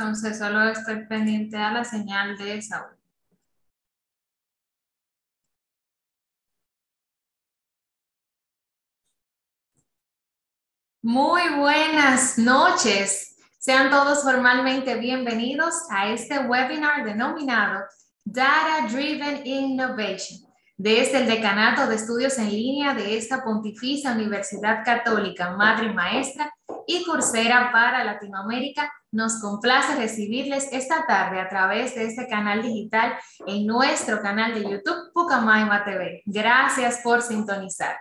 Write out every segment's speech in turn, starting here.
Entonces solo estoy pendiente a la señal de Saúl. Muy buenas noches. Sean todos formalmente bienvenidos a este webinar denominado Data Driven Innovation desde este, el Decanato de Estudios en Línea de esta Pontificia Universidad Católica Madre y Maestra y Coursera para Latinoamérica. Nos complace recibirles esta tarde a través de este canal digital en nuestro canal de YouTube Pucamaima TV. Gracias por sintonizar.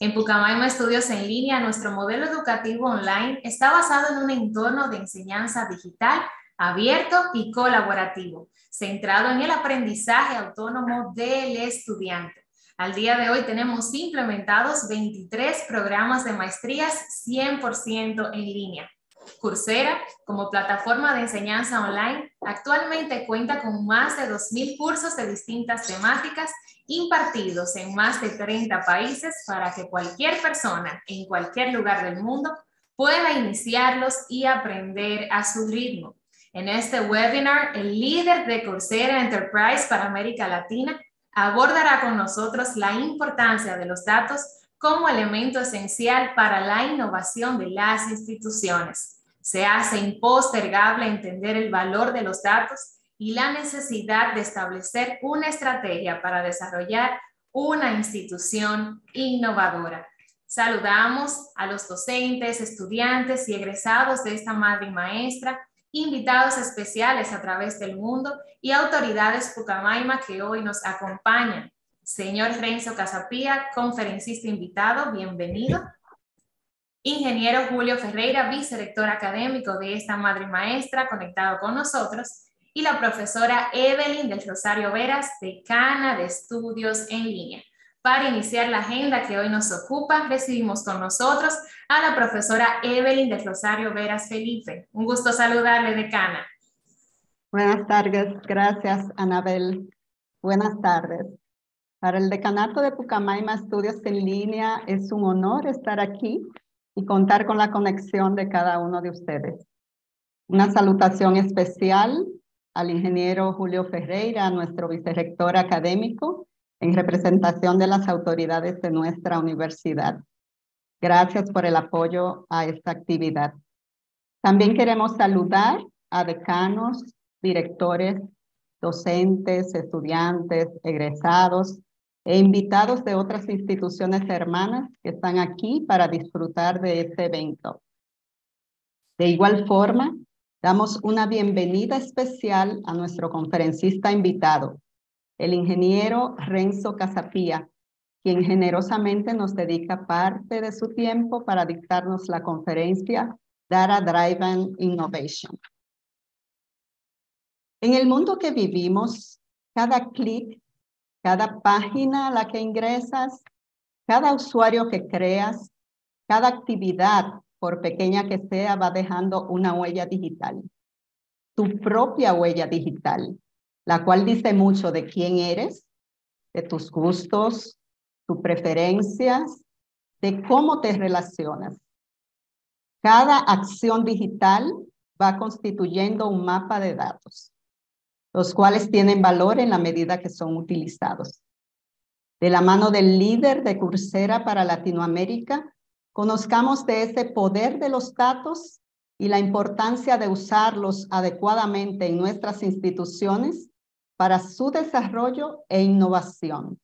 En Pucamaima Estudios en Línea, nuestro modelo educativo online está basado en un entorno de enseñanza digital abierto y colaborativo, centrado en el aprendizaje autónomo del estudiante. Al día de hoy tenemos implementados 23 programas de maestrías 100% en línea. Coursera, como plataforma de enseñanza online, actualmente cuenta con más de 2.000 cursos de distintas temáticas impartidos en más de 30 países para que cualquier persona en cualquier lugar del mundo pueda iniciarlos y aprender a su ritmo. En este webinar, el líder de Coursera Enterprise para América Latina abordará con nosotros la importancia de los datos como elemento esencial para la innovación de las instituciones. Se hace impostergable entender el valor de los datos y la necesidad de establecer una estrategia para desarrollar una institución innovadora. Saludamos a los docentes, estudiantes y egresados de esta madre y maestra invitados especiales a través del mundo y autoridades pucamaima que hoy nos acompañan. Señor Renzo Casapía, conferencista invitado, bienvenido. Ingeniero Julio Ferreira, vicerector académico de esta madre maestra, conectado con nosotros. Y la profesora Evelyn del Rosario Veras, decana de estudios en línea. Para iniciar la agenda que hoy nos ocupa, recibimos con nosotros a la profesora Evelyn de Rosario Veras Felipe. Un gusto saludarle, decana. Buenas tardes, gracias, Anabel. Buenas tardes. Para el Decanato de Pucamaima Estudios en Línea es un honor estar aquí y contar con la conexión de cada uno de ustedes. Una salutación especial al ingeniero Julio Ferreira, nuestro vicerrector académico, en representación de las autoridades de nuestra universidad. Gracias por el apoyo a esta actividad. También queremos saludar a decanos, directores, docentes, estudiantes, egresados e invitados de otras instituciones hermanas que están aquí para disfrutar de este evento. De igual forma, damos una bienvenida especial a nuestro conferencista invitado, el ingeniero Renzo Casapía, quien generosamente nos dedica parte de su tiempo para dictarnos la conferencia Data Driven Innovation. En el mundo que vivimos, cada clic, cada página a la que ingresas, cada usuario que creas, cada actividad, por pequeña que sea, va dejando una huella digital, tu propia huella digital, la cual dice mucho de quién eres, de tus gustos, tus preferencias, de cómo te relacionas. Cada acción digital va constituyendo un mapa de datos, los cuales tienen valor en la medida que son utilizados. De la mano del líder de Coursera para Latinoamérica, conozcamos de ese poder de los datos y la importancia de usarlos adecuadamente en nuestras instituciones para su desarrollo e innovación.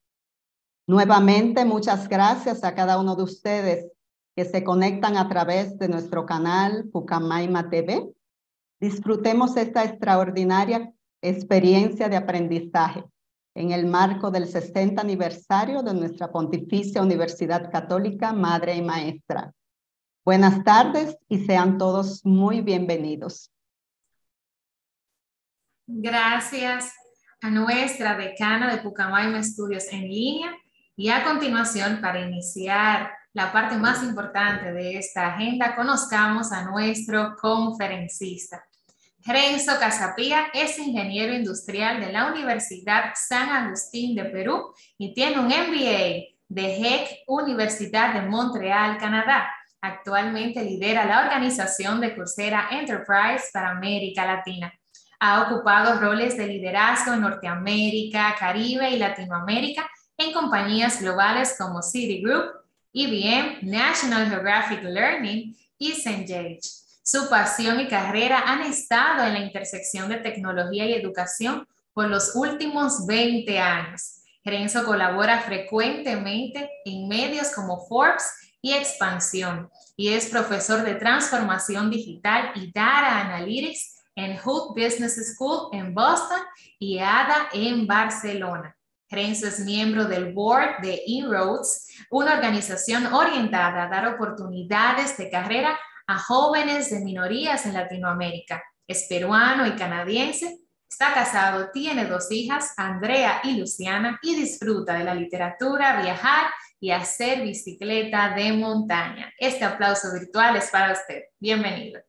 Nuevamente, muchas gracias a cada uno de ustedes que se conectan a través de nuestro canal Pucamaima TV. Disfrutemos esta extraordinaria experiencia de aprendizaje en el marco del 60 aniversario de nuestra Pontificia Universidad Católica Madre y Maestra. Buenas tardes y sean todos muy bienvenidos. Gracias a nuestra decana de Pucamayma Estudios en línea y a continuación, para iniciar la parte más importante de esta agenda, conozcamos a nuestro conferencista. Renzo Casapía es ingeniero industrial de la Universidad San Agustín de Perú y tiene un MBA de HEC Universidad de Montreal, Canadá. Actualmente lidera la organización de Coursera Enterprise para América Latina ha ocupado roles de liderazgo en Norteamérica, Caribe y Latinoamérica en compañías globales como Citigroup, IBM, e National Geographic Learning y Cengage. Su pasión y carrera han estado en la intersección de tecnología y educación por los últimos 20 años. Renzo colabora frecuentemente en medios como Forbes y Expansión y es profesor de transformación digital y data analytics en Hood Business School en Boston y ADA en Barcelona. Renzo es miembro del board de Inroads, una organización orientada a dar oportunidades de carrera a jóvenes de minorías en Latinoamérica. Es peruano y canadiense, está casado, tiene dos hijas, Andrea y Luciana, y disfruta de la literatura, viajar y hacer bicicleta de montaña. Este aplauso virtual es para usted. Bienvenido.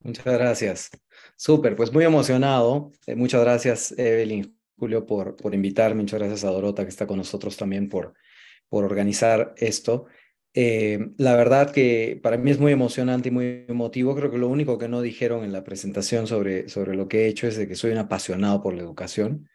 Muchas gracias. Súper, pues muy emocionado. Eh, muchas gracias, Evelyn, Julio, por, por invitarme. Muchas gracias a Dorota, que está con nosotros también, por, por organizar esto. Eh, la verdad que para mí es muy emocionante y muy emotivo. Creo que lo único que no dijeron en la presentación sobre, sobre lo que he hecho es de que soy un apasionado por la educación.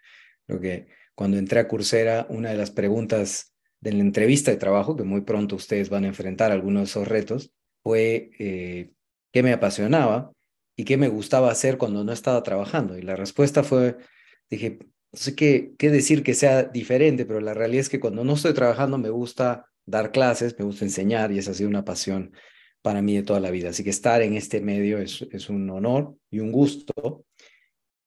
Creo que cuando entré a cursera una de las preguntas de la entrevista de trabajo, que muy pronto ustedes van a enfrentar algunos de esos retos, fue eh, qué me apasionaba y qué me gustaba hacer cuando no estaba trabajando. Y la respuesta fue, dije, no sé qué, qué decir que sea diferente, pero la realidad es que cuando no estoy trabajando me gusta dar clases, me gusta enseñar y esa ha sido una pasión para mí de toda la vida. Así que estar en este medio es, es un honor y un gusto.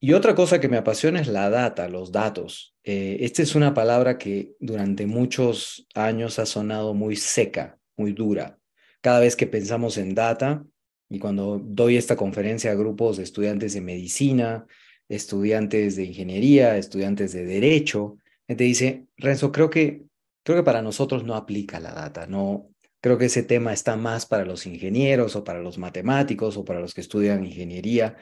Y otra cosa que me apasiona es la data, los datos. Eh, esta es una palabra que durante muchos años ha sonado muy seca, muy dura. Cada vez que pensamos en data, y cuando doy esta conferencia a grupos de estudiantes de medicina, estudiantes de ingeniería, estudiantes de derecho, gente dice, Renzo, creo que, creo que para nosotros no aplica la data, no, creo que ese tema está más para los ingenieros o para los matemáticos o para los que estudian ingeniería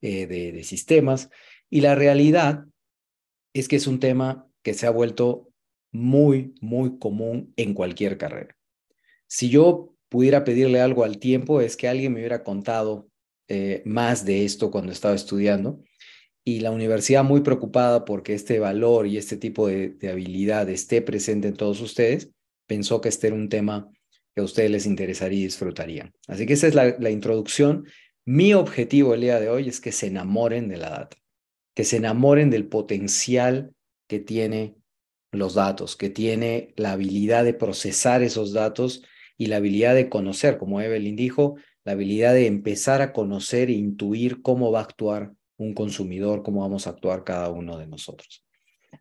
eh, de, de sistemas. Y la realidad es que es un tema que se ha vuelto muy, muy común en cualquier carrera. Si yo pudiera pedirle algo al tiempo es que alguien me hubiera contado eh, más de esto cuando estaba estudiando. Y la universidad muy preocupada porque este valor y este tipo de, habilidad esté presente en todos ustedes, pensó que este era un tema que a ustedes les interesaría y disfrutarían. Así que esa es la, la introducción. Mi objetivo el día de hoy es que se enamoren de la data, que se enamoren del potencial que tiene los datos, que tiene la habilidad de procesar esos datos y la habilidad de conocer, como Evelyn dijo, la habilidad de empezar a conocer e intuir cómo va a actuar un consumidor, cómo vamos a actuar cada uno de nosotros.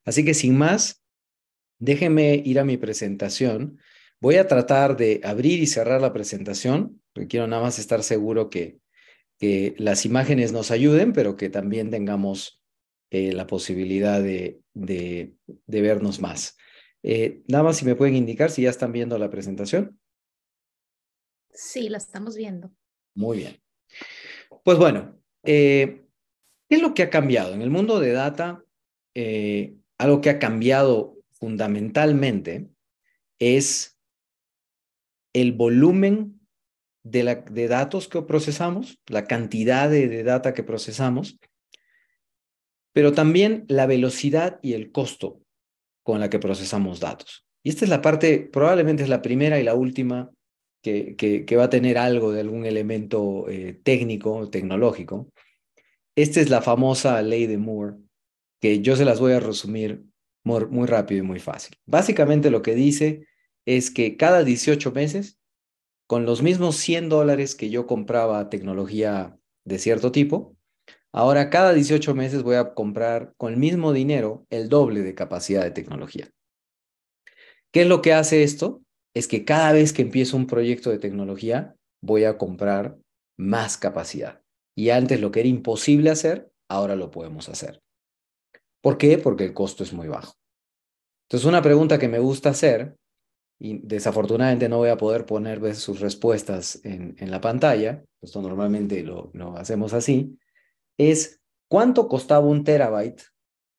Así que sin más, déjenme ir a mi presentación. Voy a tratar de abrir y cerrar la presentación, porque quiero nada más estar seguro que, que las imágenes nos ayuden, pero que también tengamos eh, la posibilidad de, vernos más. Eh, nada más si me pueden indicar si ya están viendo la presentación. Sí, la estamos viendo. Muy bien. Pues bueno, eh, ¿qué es lo que ha cambiado? En el mundo de data, eh, algo que ha cambiado fundamentalmente es el volumen de, datos que procesamos, la cantidad de, de data que procesamos, pero también la velocidad y el costo con la que procesamos datos. Y esta es la parte, probablemente es la primera y la última que, va a tener algo de algún elemento técnico eh, técnico, tecnológico. Esta es la famosa ley de Moore, que yo se las voy a resumir muy, muy rápido y muy fácil. Básicamente lo que dice es que cada 18 meses, con los mismos 100 dólares que yo compraba tecnología de cierto tipo, ahora cada 18 meses voy a comprar con el mismo dinero el doble de capacidad de tecnología. ¿Qué es lo que hace esto? es que cada vez que empiezo un proyecto de tecnología, voy a comprar más capacidad. Y antes lo que era imposible hacer, ahora lo podemos hacer. ¿Por qué? Porque el costo es muy bajo. Entonces, una pregunta que me gusta hacer, y desafortunadamente no voy a poder poner pues, sus respuestas en, la pantalla, esto pues, normalmente lo, lo hacemos así, es ¿cuánto costaba un terabyte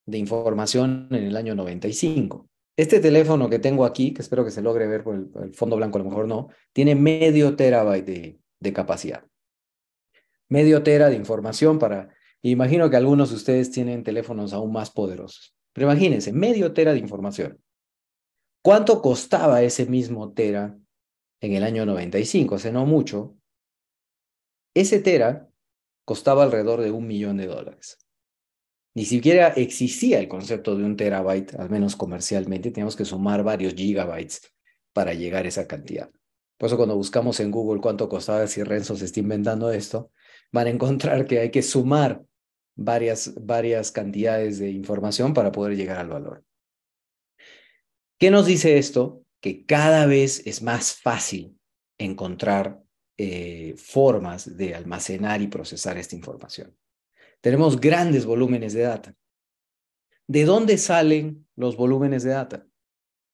de información en el año 95? Este teléfono que tengo aquí, que espero que se logre ver por el, fondo blanco, a lo mejor no, tiene medio terabyte de, capacidad. Medio tera de información para... Imagino que algunos de ustedes tienen teléfonos aún más poderosos. Pero imagínense, medio tera de información. ¿Cuánto costaba ese mismo tera en el año 95? o sea, no mucho. Ese tera costaba alrededor de un millón de dólares. Ni siquiera existía el concepto de un terabyte, al menos comercialmente, teníamos que sumar varios gigabytes para llegar a esa cantidad. Por eso cuando buscamos en Google cuánto costaba, si Renzo se está inventando esto, van a encontrar que hay que sumar varias, varias cantidades de información para poder llegar al valor. ¿Qué nos dice esto? Que cada vez es más fácil encontrar eh, formas de almacenar y procesar esta información. Tenemos grandes volúmenes de data. ¿De dónde salen los volúmenes de data?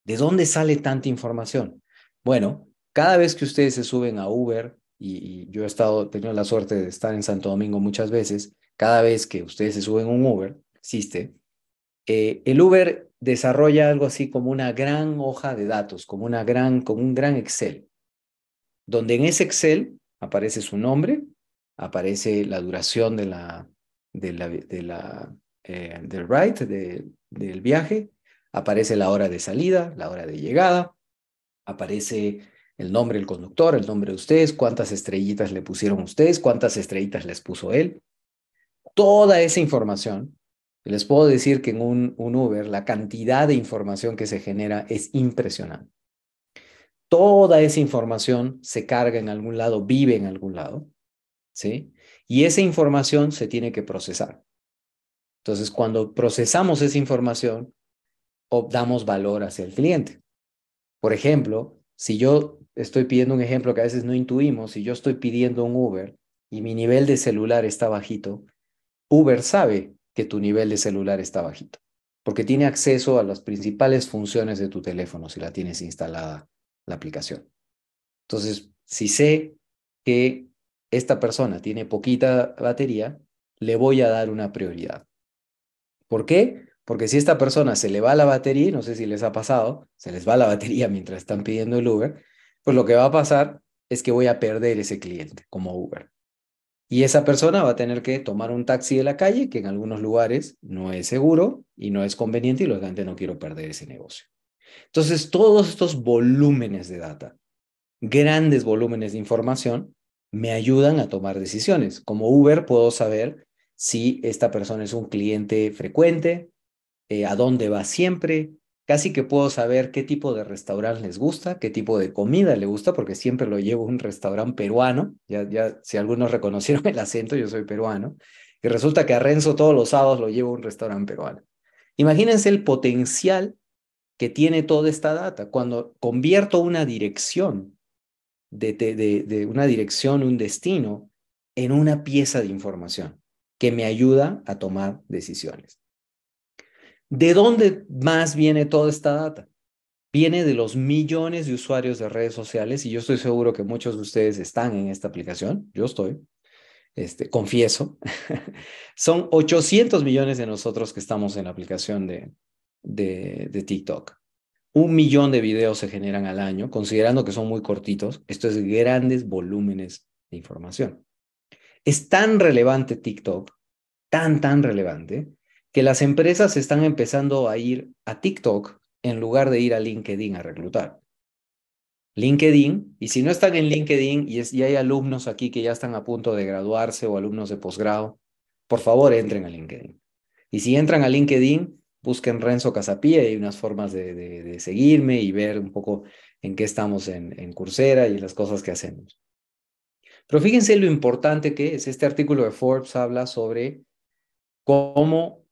¿De dónde sale tanta información? Bueno, cada vez que ustedes se suben a Uber, y, yo he estado, tenido la suerte de estar en Santo Domingo muchas veces, cada vez que ustedes se suben a un Uber, existe, eh, el Uber desarrolla algo así como una gran hoja de datos, como, una gran, como un gran Excel, donde en ese Excel aparece su nombre, aparece la duración de la, de la, eh, del ride, del viaje, aparece la hora de salida, la hora de llegada, aparece el nombre del conductor, el nombre de ustedes, cuántas estrellitas le pusieron ustedes, cuántas estrellitas les puso él. Toda esa información, les puedo decir que en un, un Uber la cantidad de información que se genera es impresionante. Toda esa información se carga en algún lado, vive en algún lado, ¿sí? y esa información se tiene que procesar. Entonces, cuando procesamos esa información, damos valor hacia el cliente. Por ejemplo, si yo estoy pidiendo un ejemplo que a veces no intuimos, si yo estoy pidiendo un Uber y mi nivel de celular está bajito, Uber sabe que tu nivel de celular está bajito, porque tiene acceso a las principales funciones de tu teléfono si la tienes instalada la aplicación. Entonces, si sé que esta persona tiene poquita batería, le voy a dar una prioridad. ¿Por qué? Porque si esta persona se le va la batería, no sé si les ha pasado, se les va la batería mientras están pidiendo el Uber, pues lo que va a pasar es que voy a perder ese cliente como Uber. Y esa persona va a tener que tomar un taxi de la calle, que en algunos lugares no es seguro y no es conveniente y lógicamente no quiero perder ese negocio. Entonces, todos estos volúmenes de data, grandes volúmenes de información, me ayudan a tomar decisiones. Como Uber puedo saber si esta persona es un cliente frecuente, eh, a dónde va siempre, casi que puedo saber qué tipo de restaurante les gusta, qué tipo de comida le gusta, porque siempre lo llevo a un restaurante peruano, ya, ya si algunos reconocieron el acento, yo soy peruano, y resulta que a Renzo todos los sábados lo llevo a un restaurante peruano. Imagínense el potencial que tiene toda esta data. Cuando convierto una dirección de, una dirección, un destino, en una pieza de información que me ayuda a tomar decisiones. ¿De dónde más viene toda esta data? Viene de los millones de usuarios de redes sociales y yo estoy seguro que muchos de ustedes están en esta aplicación, yo estoy, este, confieso, son 800 millones de nosotros que estamos en la aplicación de, de, de TikTok un millón de videos se generan al año, considerando que son muy cortitos. Esto es grandes volúmenes de información. Es tan relevante TikTok, tan, tan relevante, que las empresas están empezando a ir a TikTok en lugar de ir a LinkedIn a reclutar. LinkedIn, y si no están en LinkedIn y, y hay alumnos aquí que ya están a punto de graduarse o alumnos de posgrado, por favor entren a LinkedIn. Y si entran a LinkedIn, busquen Renzo casapie hay unas formas de, seguirme y ver un poco en qué estamos en, en Coursera y las cosas que hacemos. Pero fíjense lo importante que es, este artículo de Forbes habla sobre cómo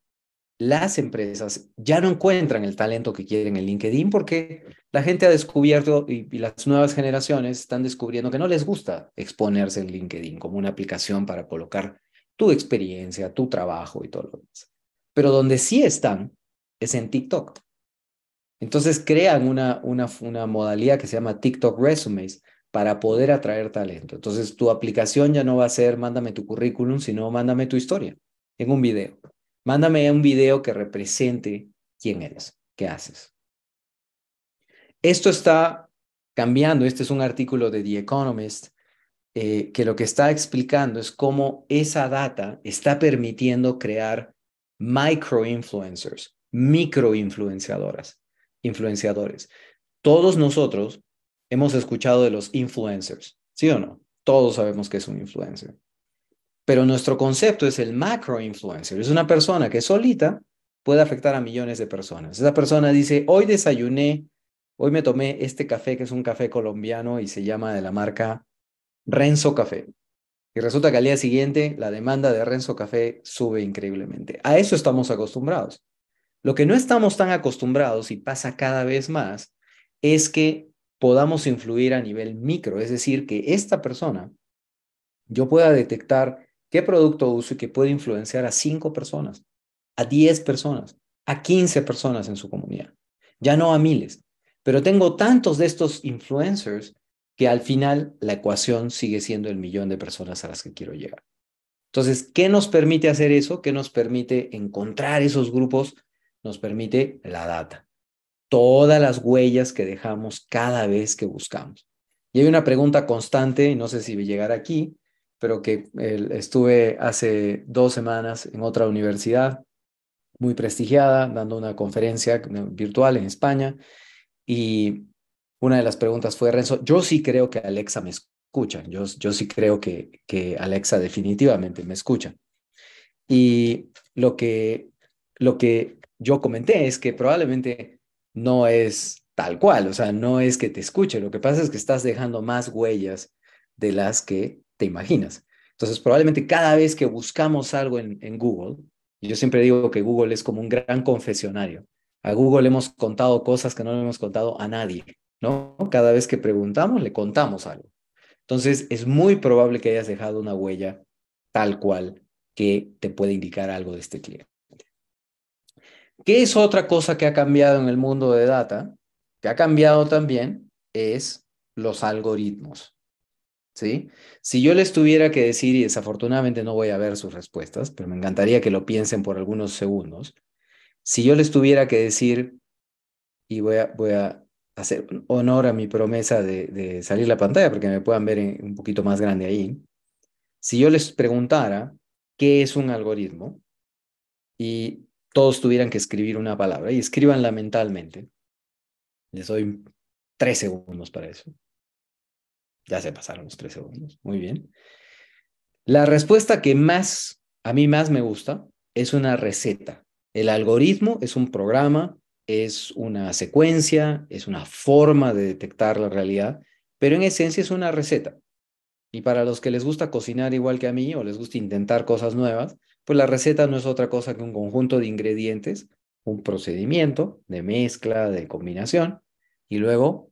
las empresas ya no encuentran el talento que quieren en LinkedIn porque la gente ha descubierto y, las nuevas generaciones están descubriendo que no les gusta exponerse en LinkedIn como una aplicación para colocar tu experiencia, tu trabajo y todo lo demás. Pero donde sí están es en TikTok. Entonces crean una, una, modalidad que se llama TikTok Resumes para poder atraer talento. Entonces tu aplicación ya no va a ser mándame tu currículum, sino mándame tu historia en un video. Mándame un video que represente quién eres, qué haces. Esto está cambiando. Este es un artículo de The Economist eh, que lo que está explicando es cómo esa data está permitiendo crear micro influencers, microinfluenciadoras, influenciadores. Todos nosotros hemos escuchado de los influencers, ¿sí o no? Todos sabemos que es un influencer. Pero nuestro concepto es el macro influencer. Es una persona que solita puede afectar a millones de personas. Esa persona dice, hoy desayuné, hoy me tomé este café que es un café colombiano y se llama de la marca Renzo Café. Y resulta que al día siguiente la demanda de Renzo Café sube increíblemente. A eso estamos acostumbrados. Lo que no estamos tan acostumbrados y pasa cada vez más es que podamos influir a nivel micro, es decir, que esta persona, yo pueda detectar qué producto uso y que puede influenciar a cinco personas, a diez personas, a 15 personas en su comunidad, ya no a miles, pero tengo tantos de estos influencers que al final la ecuación sigue siendo el millón de personas a las que quiero llegar. Entonces, ¿qué nos permite hacer eso? ¿Qué nos permite encontrar esos grupos nos permite la data, todas las huellas que dejamos cada vez que buscamos. Y hay una pregunta constante, no sé si llegar aquí, pero que estuve hace dos semanas en otra universidad muy prestigiada, dando una conferencia virtual en España, y una de las preguntas fue, Renzo, yo sí creo que Alexa me escucha, yo, yo sí creo que, que Alexa definitivamente me escucha. Y lo que, lo que yo comenté es que probablemente no es tal cual, o sea, no es que te escuche, lo que pasa es que estás dejando más huellas de las que te imaginas. Entonces, probablemente cada vez que buscamos algo en, Google, yo siempre digo que Google es como un gran confesionario. A Google le hemos contado cosas que no le hemos contado a nadie, ¿no? Cada vez que preguntamos, le contamos algo. Entonces, es muy probable que hayas dejado una huella tal cual que te puede indicar algo de este cliente. ¿Qué es otra cosa que ha cambiado en el mundo de data? Que ha cambiado también es los algoritmos. ¿Sí? Si yo les tuviera que decir, y desafortunadamente no voy a ver sus respuestas, pero me encantaría que lo piensen por algunos segundos, si yo les tuviera que decir, y voy a, voy a hacer honor a mi promesa de, salir la pantalla, porque me puedan ver un poquito más grande ahí, si yo les preguntara qué es un algoritmo, y todos tuvieran que escribir una palabra y escribanla mentalmente. Les doy tres segundos para eso. Ya se pasaron los tres segundos. Muy bien. La respuesta que más, a mí más me gusta, es una receta. El algoritmo es un programa, es una secuencia, es una forma de detectar la realidad, pero en esencia es una receta. Y para los que les gusta cocinar igual que a mí o les gusta intentar cosas nuevas, pues la receta no es otra cosa que un conjunto de ingredientes, un procedimiento de mezcla, de combinación, y luego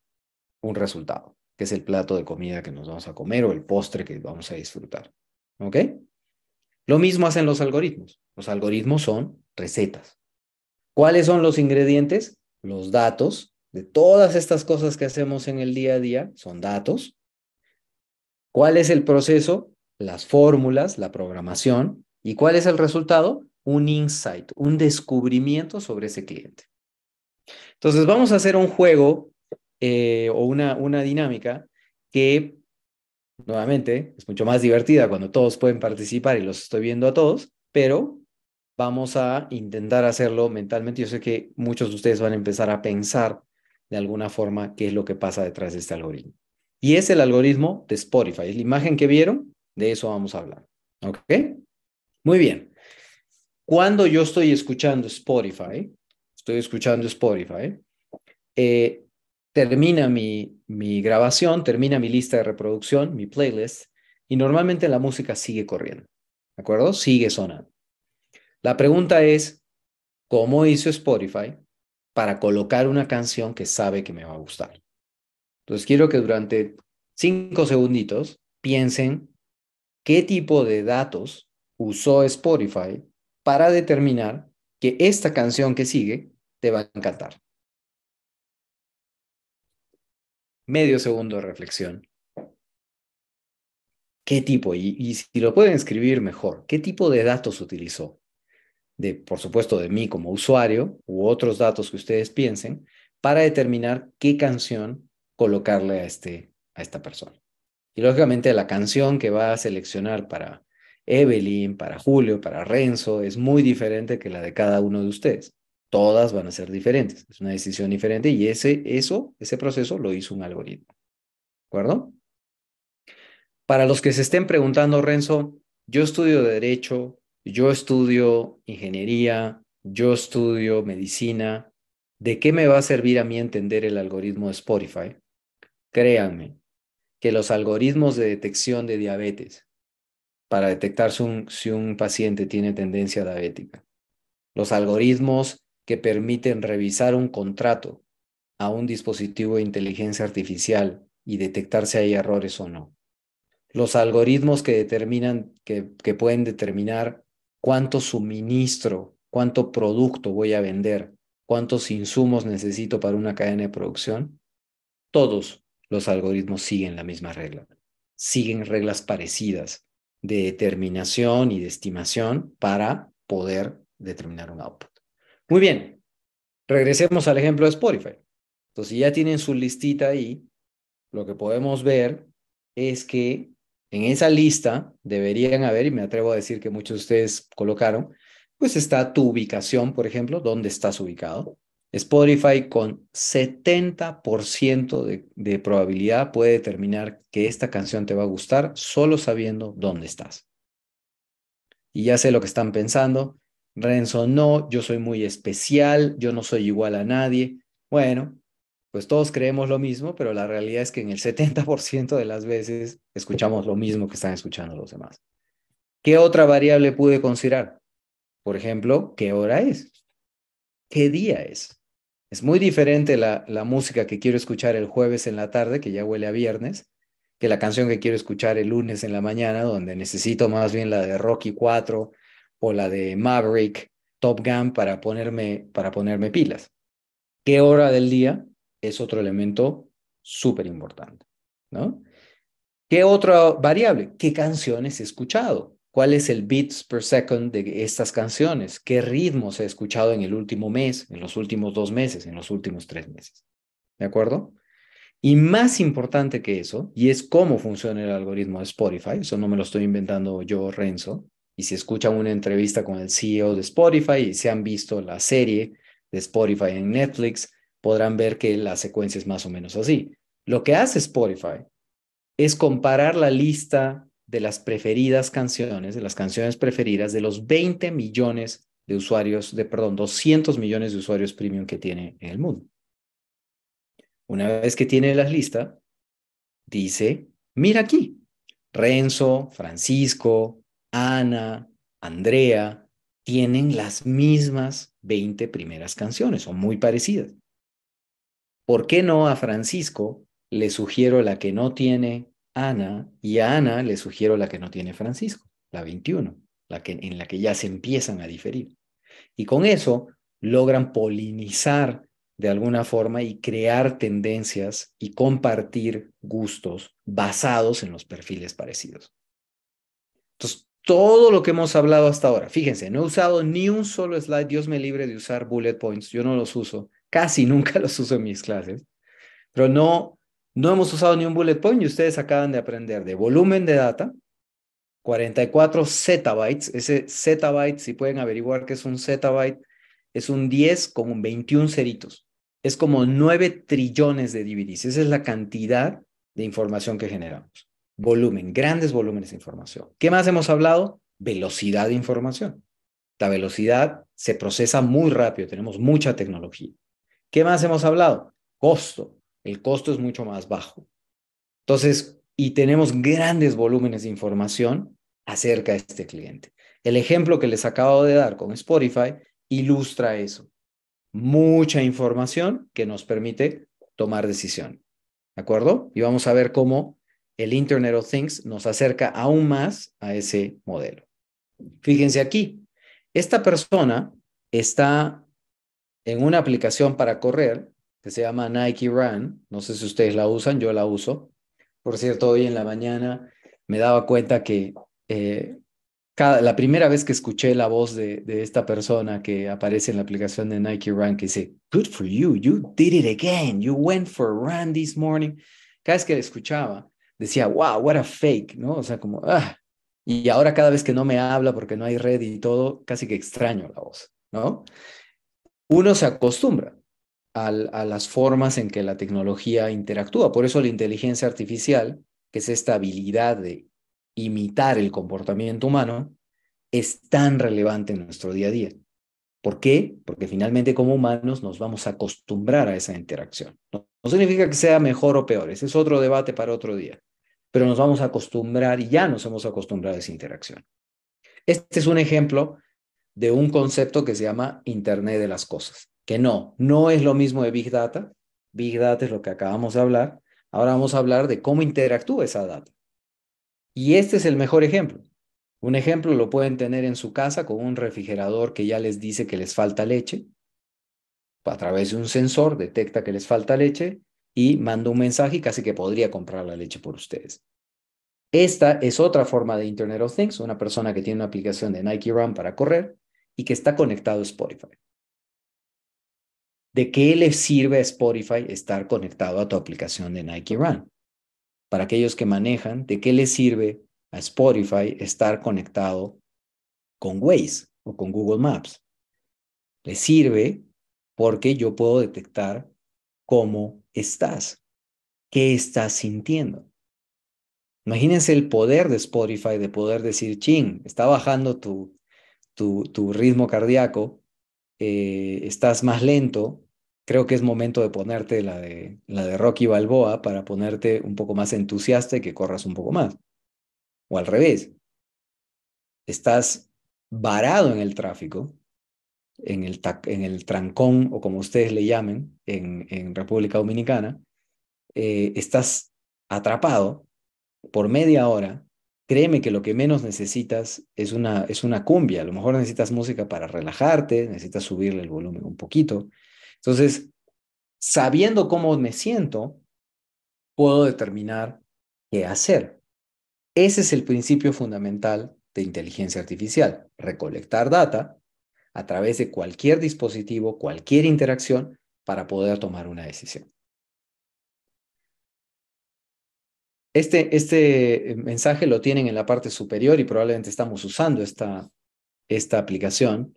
un resultado, que es el plato de comida que nos vamos a comer o el postre que vamos a disfrutar. ¿Ok? Lo mismo hacen los algoritmos. Los algoritmos son recetas. ¿Cuáles son los ingredientes? Los datos de todas estas cosas que hacemos en el día a día son datos. ¿Cuál es el proceso? Las fórmulas, la programación ¿Y cuál es el resultado? Un insight, un descubrimiento sobre ese cliente. Entonces, vamos a hacer un juego eh, o una, una dinámica que, nuevamente, es mucho más divertida cuando todos pueden participar y los estoy viendo a todos, pero vamos a intentar hacerlo mentalmente. Yo sé que muchos de ustedes van a empezar a pensar de alguna forma qué es lo que pasa detrás de este algoritmo. Y es el algoritmo de Spotify. Es la imagen que vieron, de eso vamos a hablar. ¿Ok? Muy bien. Cuando yo estoy escuchando Spotify, estoy escuchando Spotify, eh, termina mi, mi grabación, termina mi lista de reproducción, mi playlist, y normalmente la música sigue corriendo, ¿de acuerdo? Sigue sonando. La pregunta es, ¿cómo hizo Spotify para colocar una canción que sabe que me va a gustar? Entonces quiero que durante cinco segunditos piensen qué tipo de datos usó Spotify para determinar que esta canción que sigue te va a encantar. Medio segundo de reflexión. ¿Qué tipo? Y, si lo pueden escribir mejor, ¿qué tipo de datos utilizó? De, por supuesto, de mí como usuario u otros datos que ustedes piensen para determinar qué canción colocarle a, este, a esta persona. Y lógicamente la canción que va a seleccionar para, Evelyn, para Julio, para Renzo, es muy diferente que la de cada uno de ustedes. Todas van a ser diferentes. Es una decisión diferente y ese, eso, ese proceso lo hizo un algoritmo. ¿De acuerdo? Para los que se estén preguntando, Renzo, yo estudio derecho, yo estudio ingeniería, yo estudio medicina. ¿De qué me va a servir a mí entender el algoritmo de Spotify? Créanme que los algoritmos de detección de diabetes, para detectar si un, paciente tiene tendencia diabética. Los algoritmos que permiten revisar un contrato a un dispositivo de inteligencia artificial y detectar si hay errores o no. Los algoritmos que determinan, que pueden determinar cuánto suministro, cuánto producto voy a vender, cuántos insumos necesito para una cadena de producción, todos los algoritmos siguen la misma regla, siguen reglas parecidas de determinación y de estimación para poder determinar un output. Muy bien, regresemos al ejemplo de Spotify. Entonces, si ya tienen su listita ahí, lo que podemos ver es que en esa lista deberían haber, y me atrevo a decir que muchos de ustedes colocaron, pues está tu ubicación, por ejemplo, dónde estás ubicado. Spotify con 70% de, de probabilidad puede determinar que esta canción te va a gustar solo sabiendo dónde estás. Y ya sé lo que están pensando. Renzo, no, yo soy muy especial, yo no soy igual a nadie. Bueno, pues todos creemos lo mismo, pero la realidad es que en el 70% de las veces escuchamos lo mismo que están escuchando los demás. ¿Qué otra variable pude considerar? Por ejemplo, ¿qué hora es? ¿Qué día es? Es muy diferente la, música que quiero escuchar el jueves en la tarde, que ya huele a viernes, que la canción que quiero escuchar el lunes en la mañana, donde necesito más bien la de Rocky 4 o la de Maverick, Top Gun para ponerme, para ponerme pilas. ¿Qué hora del día? Es otro elemento súper importante, ¿no? ¿Qué otra variable? ¿Qué canciones he escuchado? cuál es el beats per second de estas canciones, qué ritmos he escuchado en el último mes, en los últimos dos meses, en los últimos tres meses. ¿De acuerdo? Y más importante que eso, y es cómo funciona el algoritmo de Spotify, eso no me lo estoy inventando yo, Renzo, y si escuchan una entrevista con el CEO de Spotify y se han visto la serie de Spotify en Netflix, podrán ver que la secuencia es más o menos así. Lo que hace Spotify es comparar la lista de las preferidas canciones, de las canciones preferidas de los 20 millones de usuarios, de perdón, 200 millones de usuarios premium que tiene en el mundo. Una vez que tiene la lista, dice, mira aquí, Renzo, Francisco, Ana, Andrea, tienen las mismas 20 primeras canciones, son muy parecidas. ¿Por qué no a Francisco le sugiero la que no tiene Ana, y a Ana le sugiero la que no tiene Francisco, la 21, la que, en la que ya se empiezan a diferir. Y con eso logran polinizar de alguna forma y crear tendencias y compartir gustos basados en los perfiles parecidos. Entonces, todo lo que hemos hablado hasta ahora, fíjense, no he usado ni un solo slide, Dios me libre de usar bullet points, yo no los uso, casi nunca los uso en mis clases, pero no no hemos usado ni un bullet point y ustedes acaban de aprender de volumen de data, 44 zettabytes. Ese zettabyte, si pueden averiguar qué es un zettabyte, es un 10 con 21 ceritos. Es como 9 trillones de DVDs. Esa es la cantidad de información que generamos. Volumen, grandes volúmenes de información. ¿Qué más hemos hablado? Velocidad de información. La velocidad se procesa muy rápido, tenemos mucha tecnología. ¿Qué más hemos hablado? Costo el costo es mucho más bajo. Entonces, y tenemos grandes volúmenes de información acerca de este cliente. El ejemplo que les acabo de dar con Spotify ilustra eso. Mucha información que nos permite tomar decisión. ¿De acuerdo? Y vamos a ver cómo el Internet of Things nos acerca aún más a ese modelo. Fíjense aquí, esta persona está en una aplicación para correr que se llama Nike Run. No sé si ustedes la usan, yo la uso. Por cierto, hoy en la mañana me daba cuenta que eh, cada, la primera vez que escuché la voz de, de, esta persona que aparece en la aplicación de Nike Run, que dice, Good for you, you did it again, you went for a run this morning. Cada vez que la escuchaba, decía, wow, what a fake, ¿no? O sea, como, ah. Y ahora cada vez que no me habla porque no hay red y todo, casi que extraño la voz, ¿no? Uno se acostumbra a las formas en que la tecnología interactúa. Por eso la inteligencia artificial, que es esta habilidad de imitar el comportamiento humano, es tan relevante en nuestro día a día. ¿Por qué? Porque finalmente como humanos nos vamos a acostumbrar a esa interacción. no significa que sea mejor o peor, ese es otro debate para otro día, pero nos vamos a acostumbrar y ya nos hemos acostumbrado a esa interacción. Este es un ejemplo de un concepto que se llama Internet de las Cosas que no, no es lo mismo de Big Data. Big Data es lo que acabamos de hablar. Ahora vamos a hablar de cómo interactúa esa data. Y este es el mejor ejemplo. Un ejemplo lo pueden tener en su casa con un refrigerador que ya les dice que les falta leche. A través de un sensor detecta que les falta leche y manda un mensaje y casi que podría comprar la leche por ustedes. Esta es otra forma de Internet of Things, una persona que tiene una aplicación de Nike Run para correr y que está conectado a Spotify. ¿De qué le sirve a Spotify estar conectado a tu aplicación de Nike Run? Para aquellos que manejan, ¿de qué le sirve a Spotify estar conectado con Waze o con Google Maps? Le sirve porque yo puedo detectar cómo estás, qué estás sintiendo. Imagínense el poder de Spotify de poder decir, ching, está bajando tu, tu ritmo cardíaco, eh, estás más lento, creo que es momento de ponerte la de, la de Rocky Balboa para ponerte un poco más entusiasta y que corras un poco más. O al revés, estás varado en el tráfico, en el, en trancón o como ustedes le llamen en, República Dominicana, eh, estás atrapado por media hora créeme que lo que menos necesitas es una, es una cumbia. A lo mejor necesitas música para relajarte, necesitas subirle el volumen un poquito. Entonces, sabiendo cómo me siento, puedo determinar qué hacer. Ese es el principio fundamental de inteligencia artificial, recolectar data a través de cualquier dispositivo, cualquier interacción para poder tomar una decisión. Este, este eh, mensaje lo tienen en la parte superior y probablemente estamos usando esta, esta aplicación.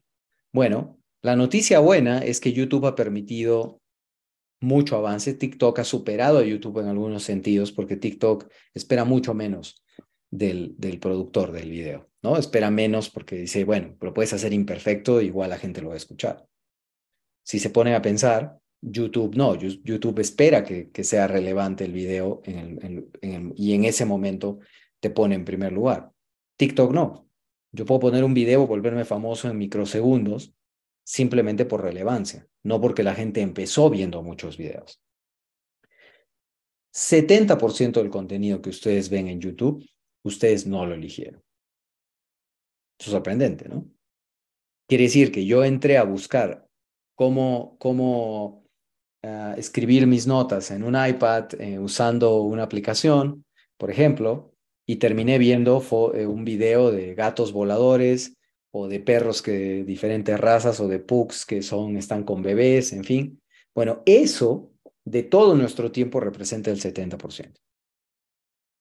Bueno, la noticia buena es que YouTube ha permitido mucho avance. TikTok ha superado a YouTube en algunos sentidos porque TikTok espera mucho menos del, del productor del video, ¿no? Espera menos porque dice, bueno, lo puedes hacer imperfecto, igual la gente lo va a escuchar. Si se ponen a pensar, YouTube no, YouTube espera que, sea relevante el video y en ese momento te pone en primer lugar. TikTok no. Yo puedo poner un video, volverme famoso en microsegundos, simplemente por relevancia, no porque la gente empezó viendo muchos videos. 70% del contenido que ustedes ven en YouTube, ustedes no lo eligieron. Eso es sorprendente, ¿no? Quiere decir que yo entré a buscar cómo, cómo Ah, escribir mis notas en un iPad eh, usando una aplicación, por ejemplo, y terminé viendo eh, un video de gatos voladores o de perros que de diferentes razas o de pugs que son están con bebés, en fin. Bueno, eso de todo nuestro tiempo representa el 70%.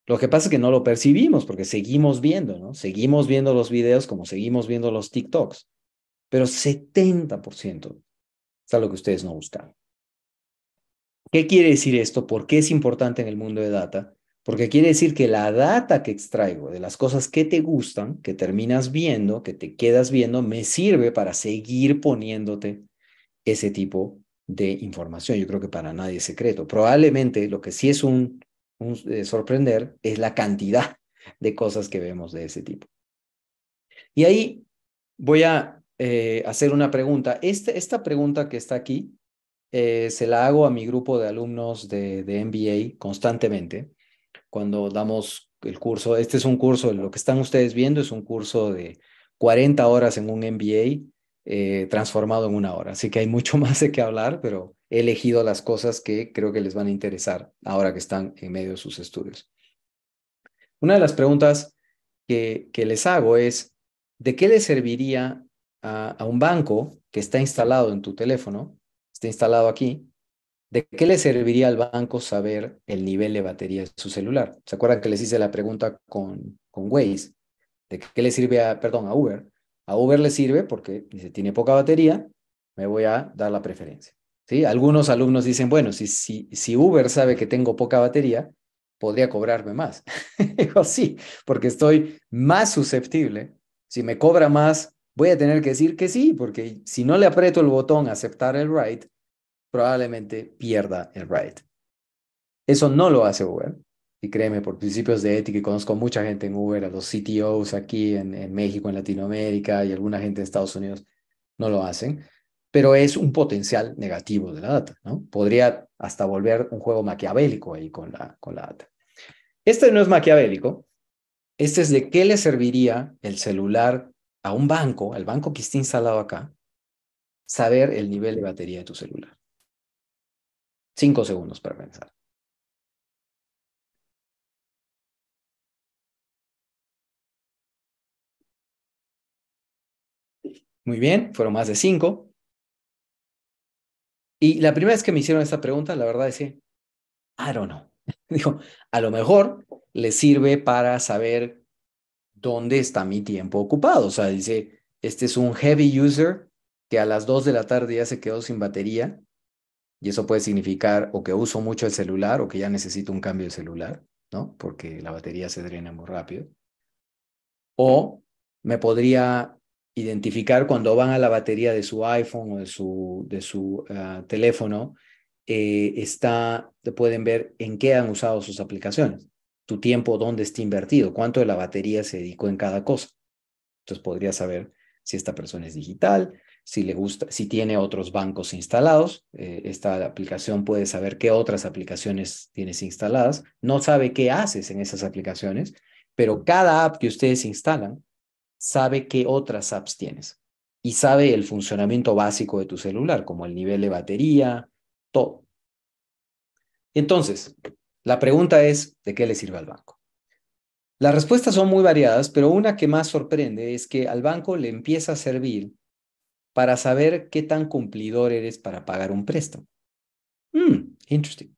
Lo que pasa es que no lo percibimos porque seguimos viendo, ¿no? Seguimos viendo los videos como seguimos viendo los TikToks. Pero 70% es lo que ustedes no buscan. ¿Qué quiere decir esto? ¿Por qué es importante en el mundo de data? Porque quiere decir que la data que extraigo de las cosas que te gustan, que terminas viendo, que te quedas viendo, me sirve para seguir poniéndote ese tipo de información. Yo creo que para nadie es secreto. Probablemente lo que sí es un, eh, sorprender es la cantidad de cosas que vemos de ese tipo. Y ahí voy a eh, hacer una pregunta. Este, esta pregunta que está aquí eh, se la hago a mi grupo de alumnos de, MBA constantemente cuando damos el curso. Este es un curso, lo que están ustedes viendo es un curso de 40 horas en un MBA eh, transformado en una hora. Así que hay mucho más de qué hablar, pero he elegido las cosas que creo que les van a interesar ahora que están en medio de sus estudios. Una de las preguntas que, les hago es, ¿de qué le serviría a un banco que está instalado en tu teléfono está instalado aquí, ¿de qué le serviría al banco saber el nivel de batería de su celular? ¿Se acuerdan que les hice la pregunta con, con Waze? ¿De qué le sirve a, perdón, a Uber? A Uber le sirve porque dice, tiene poca batería, me voy a dar la preferencia. ¿Sí? Algunos alumnos dicen, bueno, si, si, si Uber sabe que tengo poca batería, podría cobrarme más. Digo, sí, porque estoy más susceptible. Si me cobra más voy a tener que decir que sí, porque si no le aprieto el botón aceptar el write, probablemente pierda el write. Eso no lo hace Uber. Y créeme, por principios de ética, y conozco mucha gente en Uber, a los CTOs aquí en, México, en Latinoamérica y alguna gente en Estados Unidos, no lo hacen. Pero es un potencial negativo de la data, ¿no? Podría hasta volver un juego maquiavélico ahí con la, con la data. Este no es maquiavélico. Este es de qué le serviría el celular a un banco, al banco que está instalado acá, saber el nivel de batería de tu celular. Cinco segundos para pensar. Muy bien, fueron más de cinco. Y la primera vez que me hicieron esta pregunta, la verdad es que, I don't know. Dijo, a lo mejor le sirve para saber dónde está mi tiempo ocupado. O sea, dice, este es un heavy user que a las 2 de la tarde ya se quedó sin batería y eso puede significar o que uso mucho el celular o que ya necesito un cambio de celular, ¿no? Porque la batería se drena muy rápido. O me podría identificar cuando van a la batería de su iPhone o de su, de su ah, teléfono, eh, está, pueden ver en qué han usado sus aplicaciones tu tiempo dónde está invertido, cuánto de la batería se dedicó en cada cosa. Entonces podría saber si esta persona es digital, si le gusta, si tiene otros bancos instalados. Eh, esta aplicación puede saber qué otras aplicaciones tienes instaladas. No sabe qué haces en esas aplicaciones, pero cada app que ustedes instalan sabe qué otras apps tienes y sabe el funcionamiento básico de tu celular, como el nivel de batería, todo. Entonces, la pregunta es, ¿de qué le sirve al banco? Las respuestas son muy variadas, pero una que más sorprende es que al banco le empieza a servir para saber qué tan cumplidor eres para pagar un préstamo. Hmm, interesting.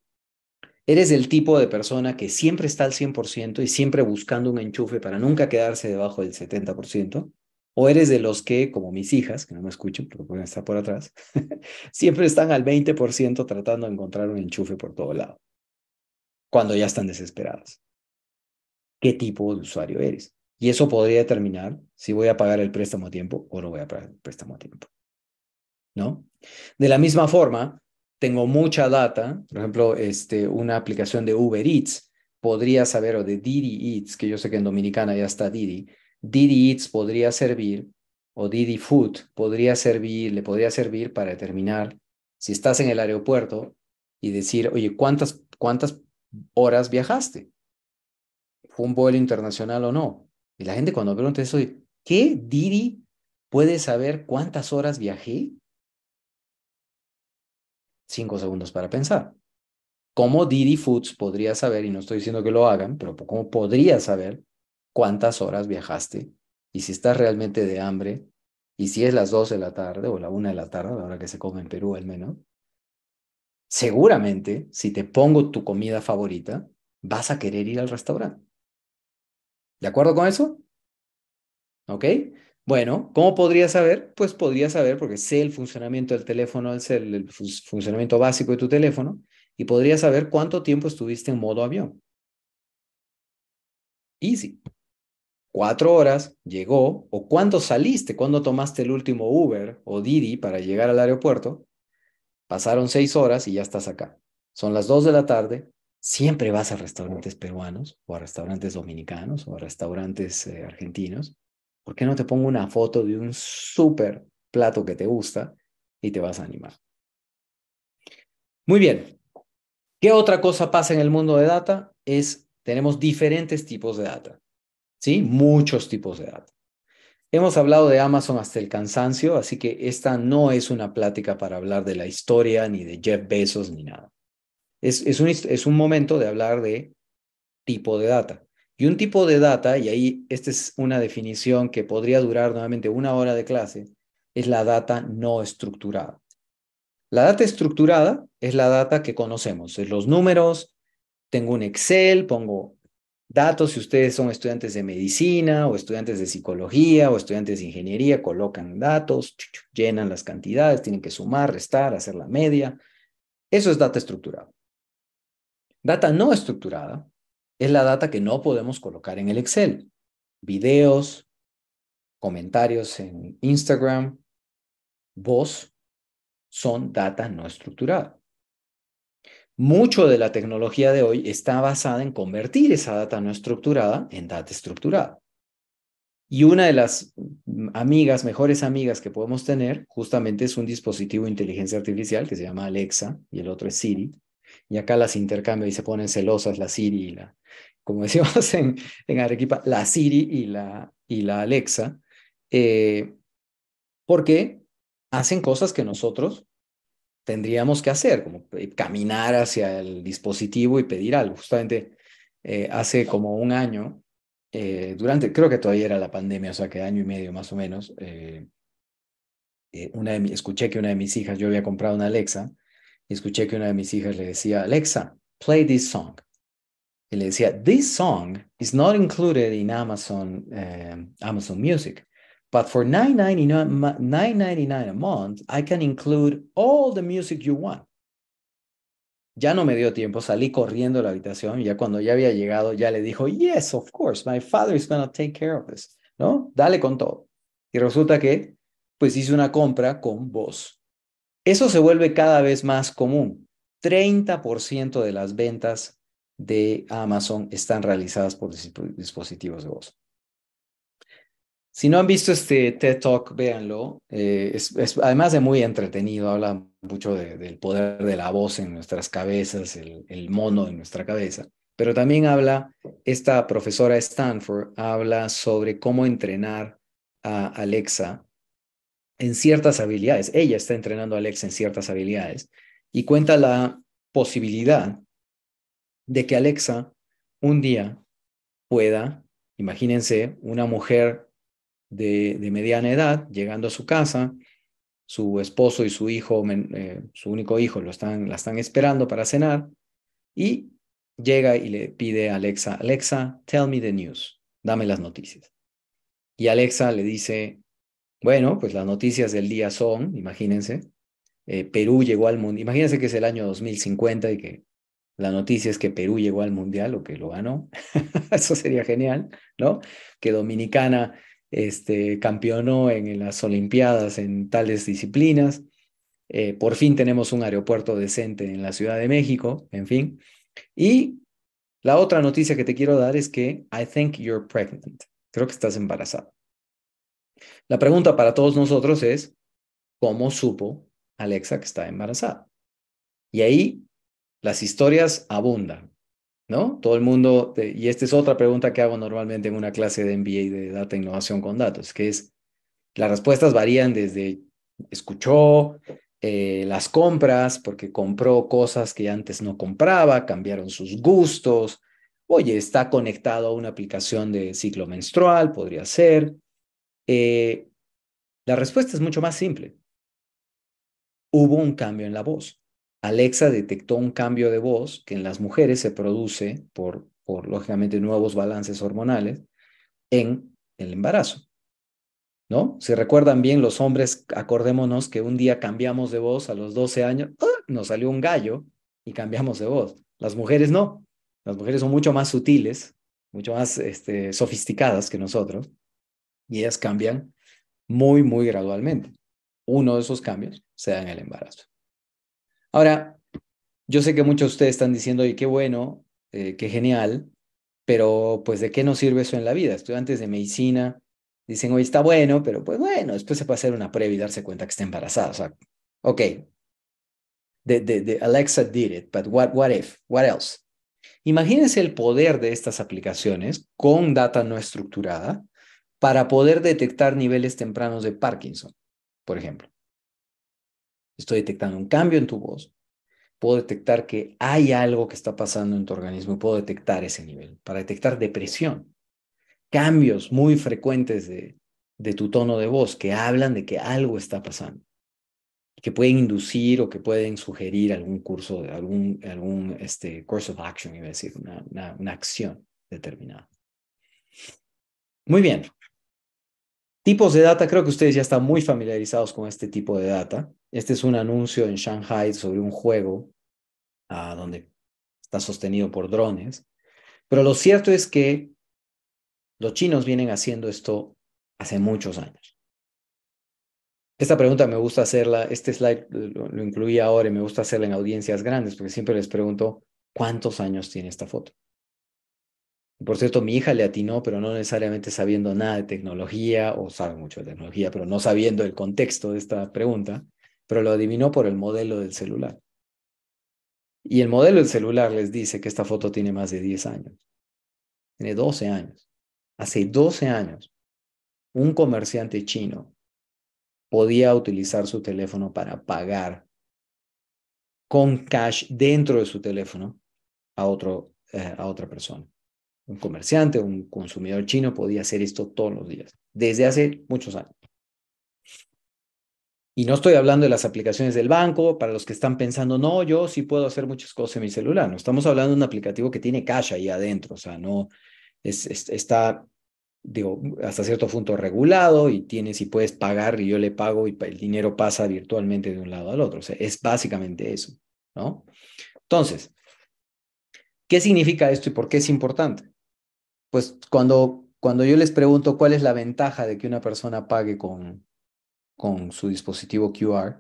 Eres el tipo de persona que siempre está al 100% y siempre buscando un enchufe para nunca quedarse debajo del 70%, o eres de los que, como mis hijas, que no me escuchan porque pueden estar por atrás, siempre están al 20% tratando de encontrar un enchufe por todo lado cuando ya están desesperadas. ¿Qué tipo de usuario eres? Y eso podría determinar si voy a pagar el préstamo a tiempo o no voy a pagar el préstamo a tiempo. ¿No? De la misma forma, tengo mucha data, por ejemplo, este, una aplicación de Uber Eats podría saber, o de Didi Eats, que yo sé que en Dominicana ya está Didi, Didi Eats podría servir, o Didi Food podría servir, le podría servir para determinar si estás en el aeropuerto y decir, oye, ¿cuántas, cuántas horas viajaste? ¿Fue un vuelo internacional o no? Y la gente cuando pregunta eso, ¿qué Didi puede saber cuántas horas viajé? Cinco segundos para pensar. ¿Cómo Didi Foods podría saber, y no estoy diciendo que lo hagan, pero cómo podría saber cuántas horas viajaste y si estás realmente de hambre y si es las dos de la tarde o la una de la tarde, la hora que se come en Perú al menos, seguramente si te pongo tu comida favorita, vas a querer ir al restaurante. ¿De acuerdo con eso? ¿Ok? Bueno, ¿cómo podría saber? Pues podría saber porque sé el funcionamiento del teléfono, el, funcionamiento básico de tu teléfono y podría saber cuánto tiempo estuviste en modo avión. Easy. Cuatro horas, llegó, o cuándo saliste, cuándo tomaste el último Uber o Didi para llegar al aeropuerto, pasaron seis horas y ya estás acá. Son las dos de la tarde, siempre vas a restaurantes peruanos o a restaurantes dominicanos o a restaurantes eh, argentinos. ¿Por qué no te pongo una foto de un súper plato que te gusta y te vas a animar? Muy bien. ¿Qué otra cosa pasa en el mundo de data? Es, tenemos diferentes tipos de data, ¿sí? Muchos tipos de data. Hemos hablado de Amazon hasta el cansancio, así que esta no es una plática para hablar de la historia, ni de Jeff Bezos, ni nada. Es, un, un momento de hablar de tipo de data. Y un tipo de data, y ahí esta es una definición que podría durar nuevamente una hora de clase, es la data no estructurada. La data estructurada es la data que conocemos, es los números, tengo un Excel, pongo datos, si ustedes son estudiantes de medicina o estudiantes de psicología o estudiantes de ingeniería, colocan datos, llenan las cantidades, tienen que sumar, restar, hacer la media. Eso es data estructurada. Data no estructurada es la data que no podemos colocar en el Excel. Videos, comentarios en Instagram, voz, son data no estructurada mucho de la tecnología de hoy está basada en convertir esa data no estructurada en data estructurada. Y una de las mm, amigas, mejores amigas que podemos tener, justamente es un dispositivo de inteligencia artificial que se llama Alexa y el otro es Siri. Y acá las intercambio y se ponen celosas la Siri y la, como decíamos en, en Arequipa, la Siri y la, y la Alexa, eh, porque hacen cosas que nosotros tendríamos que hacer, como caminar hacia el dispositivo y pedir algo. Justamente eh, hace como un año, eh, durante, creo que todavía era la pandemia, o sea que año y medio más o menos, eh, una escuché que una de mis hijas, yo había comprado una Alexa, escuché que una de mis hijas le decía, Alexa, play this song. Y le decía, this song is not included in Amazon, Amazon Music. But for $9.99, a month, I can include all the music you want. Ya no me dio tiempo, salí corriendo a la habitación. y Ya cuando ya había llegado, ya le dijo, yes, of course, my father is going to take care of this. ¿No? Dale con todo. Y resulta que, pues hice una compra con voz. Eso se vuelve cada vez más común. 30% de las ventas de Amazon están realizadas por dispositivos de voz. Si no han visto este TED Talk, véanlo. Eh, es, además de muy entretenido, habla mucho del poder de la voz en nuestras cabezas, el, mono en nuestra cabeza. Pero también habla, esta profesora Stanford habla sobre cómo entrenar a Alexa en ciertas habilidades. Ella está entrenando a Alexa en ciertas habilidades y cuenta la posibilidad de que Alexa un día pueda, imagínense, una mujer de, mediana edad, llegando a su casa, su esposo y su hijo, eh, su único hijo, lo están, la están esperando para cenar y llega y le pide a Alexa, Alexa, tell me the news, dame las noticias. Y Alexa le dice, bueno, pues las noticias del día son, imagínense, eh, Perú llegó al mundo, imagínense que es el año 2050 y que la noticia es que Perú llegó al mundial o que lo ganó, eso sería genial, ¿no? Que Dominicana este, campeonó en, las Olimpiadas en tales disciplinas. Eh, por fin tenemos un aeropuerto decente en la Ciudad de México, en fin. Y la otra noticia que te quiero dar es que I think you're pregnant. Creo que estás embarazada. La pregunta para todos nosotros es, ¿cómo supo Alexa que está embarazada? Y ahí las historias abundan. ¿no? Todo el mundo, y esta es otra pregunta que hago normalmente en una clase de MBA de data e innovación con datos, que es, las respuestas varían desde escuchó, eh, las compras, porque compró cosas que antes no compraba, cambiaron sus gustos, oye, está conectado a una aplicación de ciclo menstrual, podría ser. Eh, la respuesta es mucho más simple. Hubo un cambio en la voz. Alexa detectó un cambio de voz que en las mujeres se produce por, por lógicamente, nuevos balances hormonales en el embarazo. ¿No? Si recuerdan bien, los hombres, acordémonos que un día cambiamos de voz a los 12 años, ¡ah! nos salió un gallo y cambiamos de voz. Las mujeres no. Las mujeres son mucho más sutiles, mucho más este, sofisticadas que nosotros y ellas cambian muy, muy gradualmente. Uno de esos cambios se da en el embarazo. Ahora, yo sé que muchos de ustedes están diciendo, oye, qué bueno, eh, qué genial, pero pues de qué nos sirve eso en la vida. Estudiantes de medicina dicen, oye, está bueno, pero pues bueno, después se puede hacer una prueba y darse cuenta que está embarazada. O sea, ok, Alexa did it, but what, what if, what else? Imagínense el poder de estas aplicaciones con data no estructurada para poder detectar niveles tempranos de Parkinson, por ejemplo. Estoy detectando un cambio en tu voz. Puedo detectar que hay algo que está pasando en tu organismo y puedo detectar ese nivel para detectar depresión. Cambios muy frecuentes de, tu tono de voz que hablan de que algo está pasando que pueden inducir o que pueden sugerir algún curso, algún, algún este, course of action, iba a decir, una, una acción determinada. Muy bien. Tipos de data, creo que ustedes ya están muy familiarizados con este tipo de data. Este es un anuncio en Shanghai sobre un juego ah, donde está sostenido por drones. Pero lo cierto es que los chinos vienen haciendo esto hace muchos años. Esta pregunta me gusta hacerla, este slide lo, lo incluí ahora y me gusta hacerla en audiencias grandes porque siempre les pregunto, ¿cuántos años tiene esta foto? Por cierto, mi hija le atinó, pero no necesariamente sabiendo nada de tecnología, o sabe mucho de tecnología, pero no sabiendo el contexto de esta pregunta pero lo adivinó por el modelo del celular. Y el modelo del celular les dice que esta foto tiene más de 10 años. Tiene 12 años. Hace 12 años, un comerciante chino podía utilizar su teléfono para pagar con cash dentro de su teléfono a, otro, eh, a otra persona. Un comerciante, un consumidor chino podía hacer esto todos los días, desde hace muchos años. Y no estoy hablando de las aplicaciones del banco, para los que están pensando, no, yo sí puedo hacer muchas cosas en mi celular. No, estamos hablando de un aplicativo que tiene cash ahí adentro, o sea, no es, está, digo, hasta cierto punto regulado y tienes y puedes pagar y yo le pago y el dinero pasa virtualmente de un lado al otro. O sea, es básicamente eso, ¿no? Entonces, ¿qué significa esto y por qué es importante? Pues cuando, cuando yo les pregunto cuál es la ventaja de que una persona pague con, con su dispositivo QR.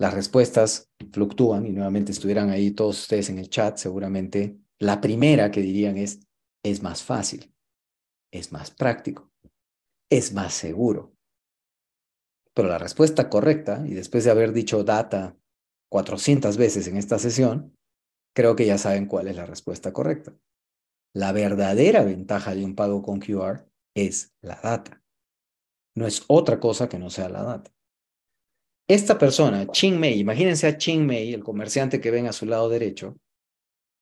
Las respuestas fluctúan y nuevamente estuvieran ahí todos ustedes en el chat, seguramente la primera que dirían es, es más fácil, es más práctico, es más seguro. Pero la respuesta correcta, y después de haber dicho data 400 veces en esta sesión, creo que ya saben cuál es la respuesta correcta. La verdadera ventaja de un pago con QR es la data no es otra cosa que no sea la data. Esta persona, Ching Mei, imagínense a Ching Mei, el comerciante que ven a su lado derecho,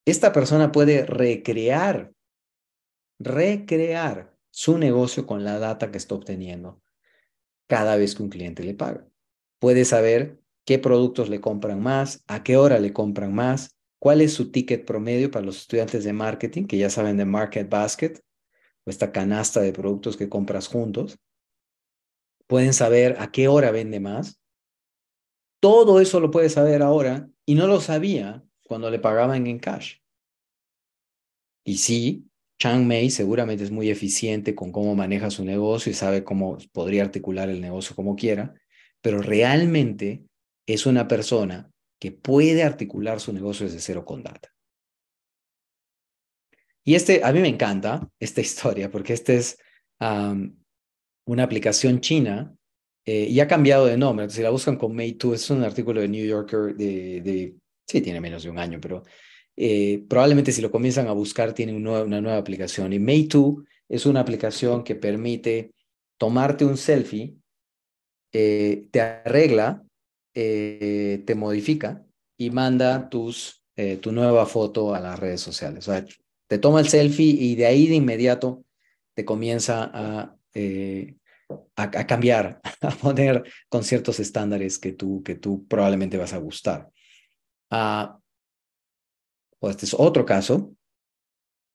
esta persona puede recrear, recrear su negocio con la data que está obteniendo cada vez que un cliente le paga. Puede saber qué productos le compran más, a qué hora le compran más, cuál es su ticket promedio para los estudiantes de marketing, que ya saben de Market Basket, o esta canasta de productos que compras juntos pueden saber a qué hora vende más. Todo eso lo puede saber ahora y no lo sabía cuando le pagaban en cash. Y sí, Chang Mei seguramente es muy eficiente con cómo maneja su negocio y sabe cómo podría articular el negocio como quiera, pero realmente es una persona que puede articular su negocio desde cero con data. Y este, a mí me encanta esta historia porque este es una aplicación china eh, y ha cambiado de nombre. si la buscan con Meitu, es un artículo de New Yorker de, sí, tiene menos de un año, pero eh, probablemente si lo comienzan a buscar, tiene una nueva aplicación. Y Meitu es una aplicación que permite tomarte un selfie, eh, te arregla, te modifica y manda tus, tu nueva foto a las redes sociales. O sea, te toma el selfie y de ahí de inmediato te comienza a a, cambiar, a poner con ciertos estándares que tú, que tú probablemente vas a gustar. Ah, este es otro caso,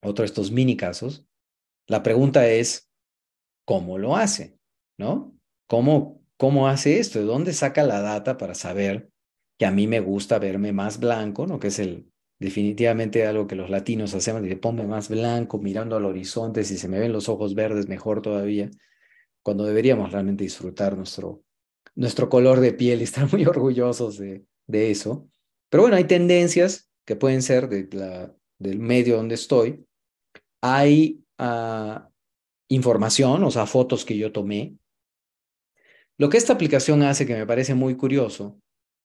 otro de estos mini casos. La pregunta es, ¿cómo lo hace? ¿No? ¿Cómo, cómo hace esto? ¿De dónde saca la data para saber que a mí me gusta verme más blanco, ¿no? Que es el definitivamente algo que los latinos hacemos, de ponme más blanco mirando al horizonte, si se me ven los ojos verdes mejor todavía cuando deberíamos realmente disfrutar nuestro, nuestro color de piel y estar muy orgullosos de, eso. Pero bueno, hay tendencias que pueden ser del medio donde estoy. Hay ah, información, o sea, fotos que yo tomé. Lo que esta aplicación hace, que me parece muy curioso,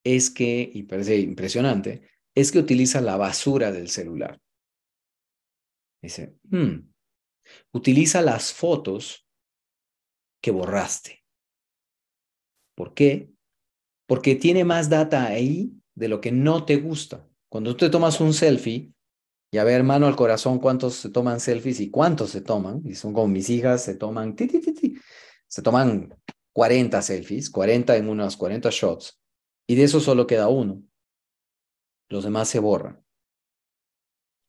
es que, y parece impresionante, es que utiliza la basura del celular. Dice, hmm, utiliza las fotos que borraste. ¿Por qué? Porque tiene más data ahí de lo que no te gusta. Cuando tú te tomas un selfie, y a ver, mano al corazón cuántos se toman selfies y cuántos se toman, y son como mis hijas, se toman, se toman 40 selfies, 40 en unas 40 shots, y de eso solo queda uno. Los demás se borran.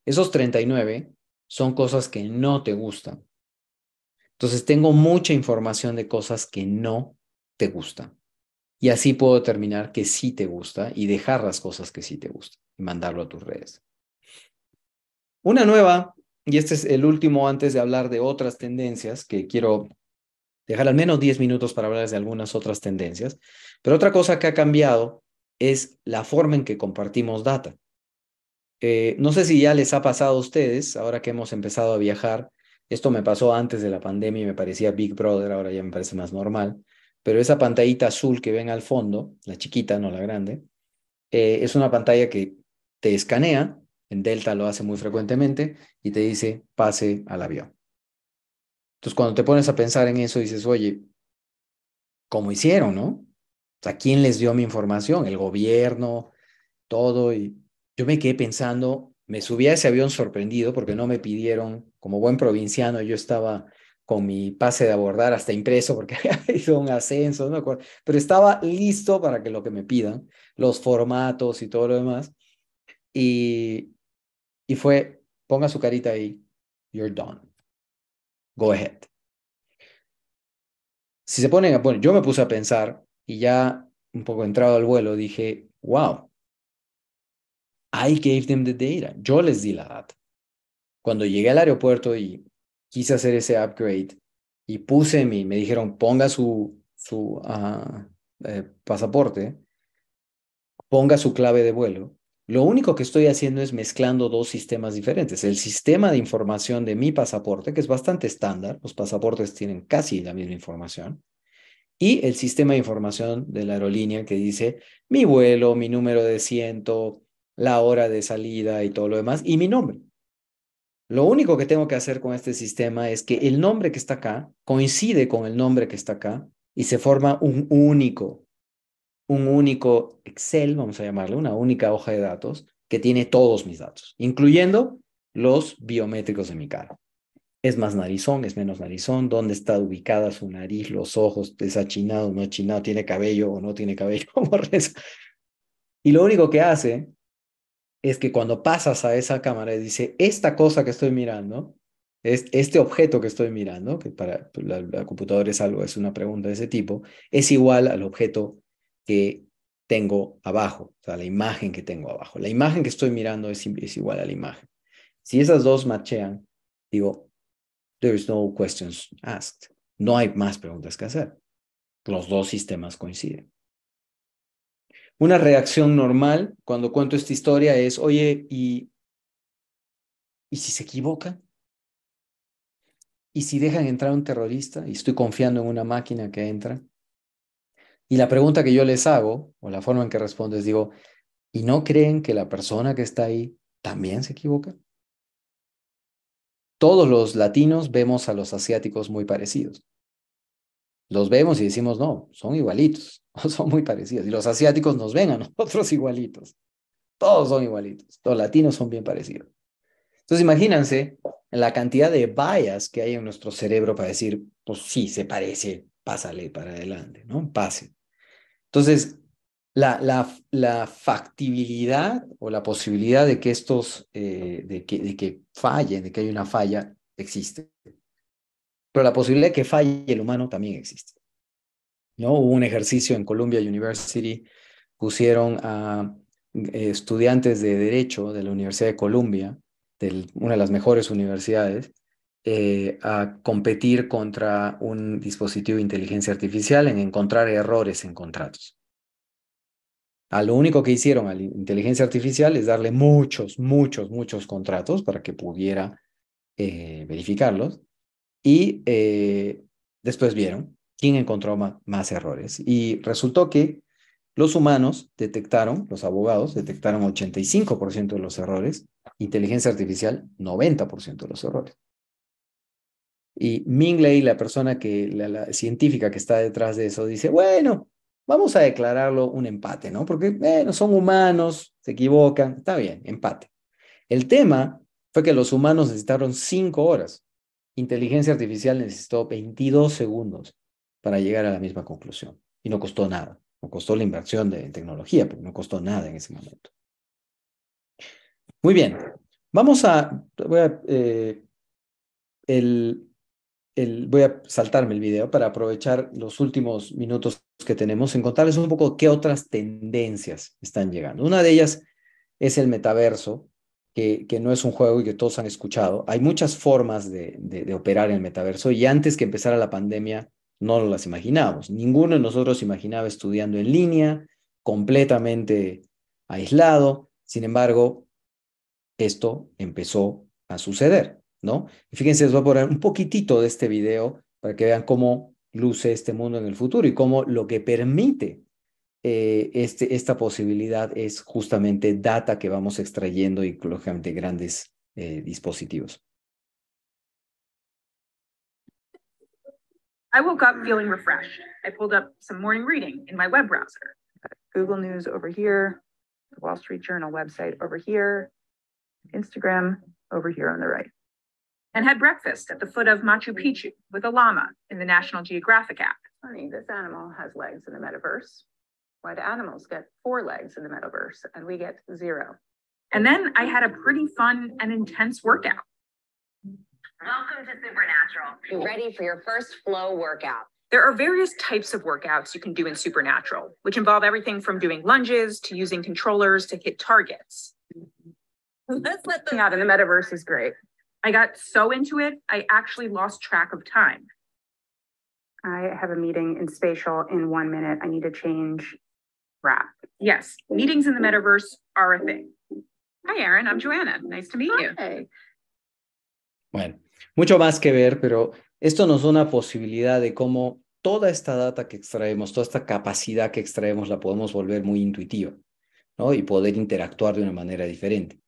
Esos 39 son cosas que no te gustan. Entonces tengo mucha información de cosas que no te gustan. Y así puedo determinar que sí te gusta y dejar las cosas que sí te gustan y mandarlo a tus redes. Una nueva, y este es el último antes de hablar de otras tendencias, que quiero dejar al menos 10 minutos para hablar de algunas otras tendencias, pero otra cosa que ha cambiado es la forma en que compartimos data. Eh, no sé si ya les ha pasado a ustedes, ahora que hemos empezado a viajar, esto me pasó antes de la pandemia y me parecía Big Brother, ahora ya me parece más normal. Pero esa pantallita azul que ven al fondo, la chiquita, no la grande, eh, es una pantalla que te escanea, en Delta lo hace muy frecuentemente, y te dice pase al avión. Entonces, cuando te pones a pensar en eso, dices, oye, ¿cómo hicieron, no? ¿A ¿quién les dio mi información? El gobierno, todo. Y yo me quedé pensando, me subí a ese avión sorprendido porque no me pidieron como buen provinciano, yo estaba con mi pase de abordar hasta impreso porque había un ascenso, no me acuerdo, pero estaba listo para que lo que me pidan, los formatos y todo lo demás. Y, fue, ponga su carita ahí, you're done, go ahead. Si se ponen a, bueno, yo me puse a pensar y ya un poco entrado al vuelo dije, wow, I gave them the data, yo les di la data cuando llegué al aeropuerto y quise hacer ese upgrade y puse mi, me dijeron, ponga su, su ah, eh, pasaporte, ponga su clave de vuelo. Lo único que estoy haciendo es mezclando dos sistemas diferentes. El sistema de información de mi pasaporte, que es bastante estándar, los pasaportes tienen casi la misma información, y el sistema de información de la aerolínea que dice mi vuelo, mi número de asiento, la hora de salida y todo lo demás, y mi nombre. Lo único que tengo que hacer con este sistema es que el nombre que está acá coincide con el nombre que está acá y se forma un único, un único Excel, vamos a llamarle, una única hoja de datos que tiene todos mis datos, incluyendo los biométricos de mi cara. Es más narizón, es menos narizón, dónde está ubicada su nariz, los ojos, es achinado, no achinado, tiene cabello o no tiene cabello, como Y lo único que hace es que cuando pasas a esa cámara y dice, esta cosa que estoy mirando, es este objeto que estoy mirando, que para pues, la, computadora es algo, es una pregunta de ese tipo, es igual al objeto que tengo abajo, o sea, la imagen que tengo abajo. La imagen que estoy mirando es, es igual a la imagen. Si esas dos machean, digo, there is no questions asked. No hay más preguntas que hacer. Los dos sistemas coinciden. Una reacción normal cuando cuento esta historia es, oye, ¿y, ¿y si se equivoca? ¿Y si dejan entrar a un terrorista? Y estoy confiando en una máquina que entra. Y la pregunta que yo les hago, o la forma en que respondo, es digo, ¿y no creen que la persona que está ahí también se equivoca? Todos los latinos vemos a los asiáticos muy parecidos. Los vemos y decimos, no, son igualitos. son muy parecidos. Y los asiáticos nos ven a nosotros igualitos. Todos son igualitos. Los latinos son bien parecidos. Entonces imagínense la cantidad de vallas que hay en nuestro cerebro para decir, pues sí, se parece, pásale para adelante, ¿no? Pase. Entonces, la, la, factibilidad o la posibilidad de que estos, eh, de, que, de que fallen, de que hay una falla, existe. Pero la posibilidad de que falle el humano también existe. ¿no? Hubo un ejercicio en Columbia University, pusieron a eh, estudiantes de Derecho de la Universidad de Columbia, de una de las mejores universidades, eh, a competir contra un dispositivo de inteligencia artificial en encontrar errores en contratos. A lo único que hicieron a la inteligencia artificial es darle muchos, muchos, muchos contratos para que pudiera eh, verificarlos. Y después vieron quién encontró más errores. Y resultó que los humanos detectaron, los abogados detectaron 85% de los errores, inteligencia artificial 90% de los errores. Y Mingley, la persona que, la, científica que está detrás de eso, dice, bueno, vamos a declararlo un empate, ¿no? Porque, bueno, son humanos, se equivocan, está bien, empate. El tema fue que los humanos necesitaron 5 horas, inteligencia artificial necesitó 22 segundos para llegar a la misma conclusión. Y no costó nada. No costó la inversión de, tecnología, pero no costó nada en ese momento. Muy bien. Vamos a... Voy a, eh, voy a saltarme el video para aprovechar los últimos minutos que tenemos en contarles un poco qué otras tendencias están llegando. Una de ellas es el metaverso, que, que, no es un juego y que todos han escuchado. Hay muchas formas de, de, de, operar en el metaverso y antes que empezara la pandemia, no las imaginábamos. Ninguno de nosotros imaginaba estudiando en línea, completamente aislado. Sin embargo, esto empezó a suceder, ¿no? Y fíjense, les voy a poner un poquitito de este video para que vean cómo luce este mundo en el futuro y cómo lo que permite eh, este, esta posibilidad es justamente data que vamos extrayendo y, lógicamente, grandes eh, dispositivos. I woke up feeling refreshed. I pulled up some morning reading in my web browser. Google News over here, the Wall Street Journal website over here, Instagram over here on the right. And had breakfast at the foot of Machu Picchu with a llama in the National Geographic app. Funny, this animal has legs in the metaverse. Why do animals get four legs in the metaverse and we get zero? And then I had a pretty fun and intense workout. Welcome to Supernatural. Be ready for your first flow workout. There are various types of workouts you can do in Supernatural, which involve everything from doing lunges to using controllers to hit targets. Let's let them out in the metaverse is great. I got so into it, I actually lost track of time. I have a meeting in spatial in one minute. I need to change wrap. Yes, meetings in the metaverse are a thing. Hi, Aaron. I'm Joanna. Nice to meet Hi. you. When? Mucho más que ver, pero esto nos da una posibilidad de cómo toda esta data que extraemos, toda esta capacidad que extraemos la podemos volver muy intuitiva ¿no? y poder interactuar de una manera diferente.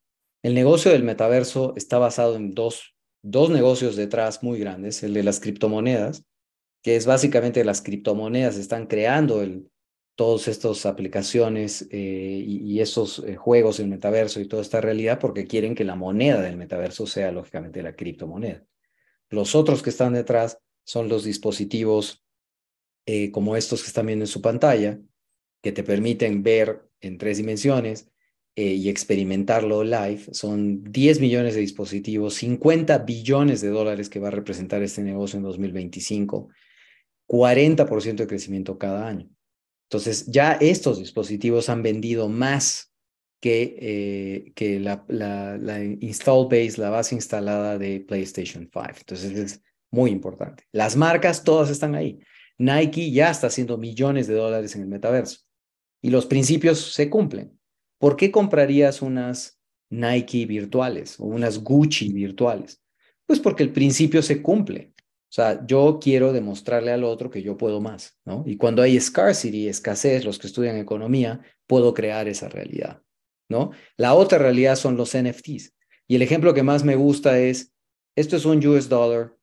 El negocio del metaverso está basado en dos, dos negocios detrás muy grandes, el de las criptomonedas, que es básicamente las criptomonedas están creando el, todas estas aplicaciones eh, y, esos eh, juegos en metaverso y toda esta realidad porque quieren que la moneda del metaverso sea lógicamente la criptomoneda. Los otros que están detrás son los dispositivos eh, como estos que están viendo en su pantalla, que te permiten ver en tres dimensiones y experimentarlo live. Son 10 millones de dispositivos, 50 billones de dólares que va a representar este negocio en 2025, 40% de crecimiento cada año. Entonces, ya estos dispositivos han vendido más que, eh, que la, la, install base, la base instalada de PlayStation 5. Entonces, es muy importante. Las marcas, todas están ahí. Nike ya está haciendo millones de dólares en el metaverso y los principios se cumplen. ¿Por qué comprarías unas Nike virtuales o unas Gucci virtuales? Pues porque el principio se cumple. O sea, yo quiero demostrarle al otro que yo puedo más, ¿no? Y cuando hay scarcity, escasez, los que estudian economía, puedo crear esa realidad, ¿no? La otra realidad son los NFTs. Y el ejemplo que más me gusta es, esto es un US dollar,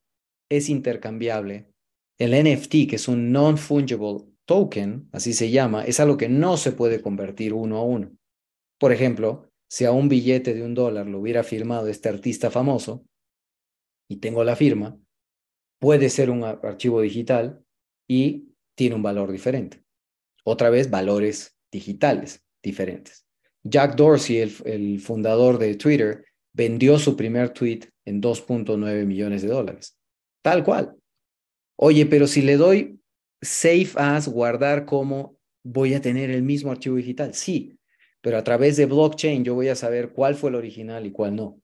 es intercambiable. El NFT, que es un non-fungible token, así se llama, es algo que no se puede convertir uno a uno. Por ejemplo, si a un billete de un dólar lo hubiera firmado este artista famoso, y tengo la firma, puede ser un archivo digital y tiene un valor diferente. Otra vez, valores digitales diferentes. Jack Dorsey, el, fundador de Twitter, vendió su primer tweet en 2.9 millones de dólares. Tal cual. Oye, pero si le doy safe as, guardar como, voy a tener el mismo archivo digital. Sí, pero a través de blockchain yo voy a saber cuál fue el original y cuál no.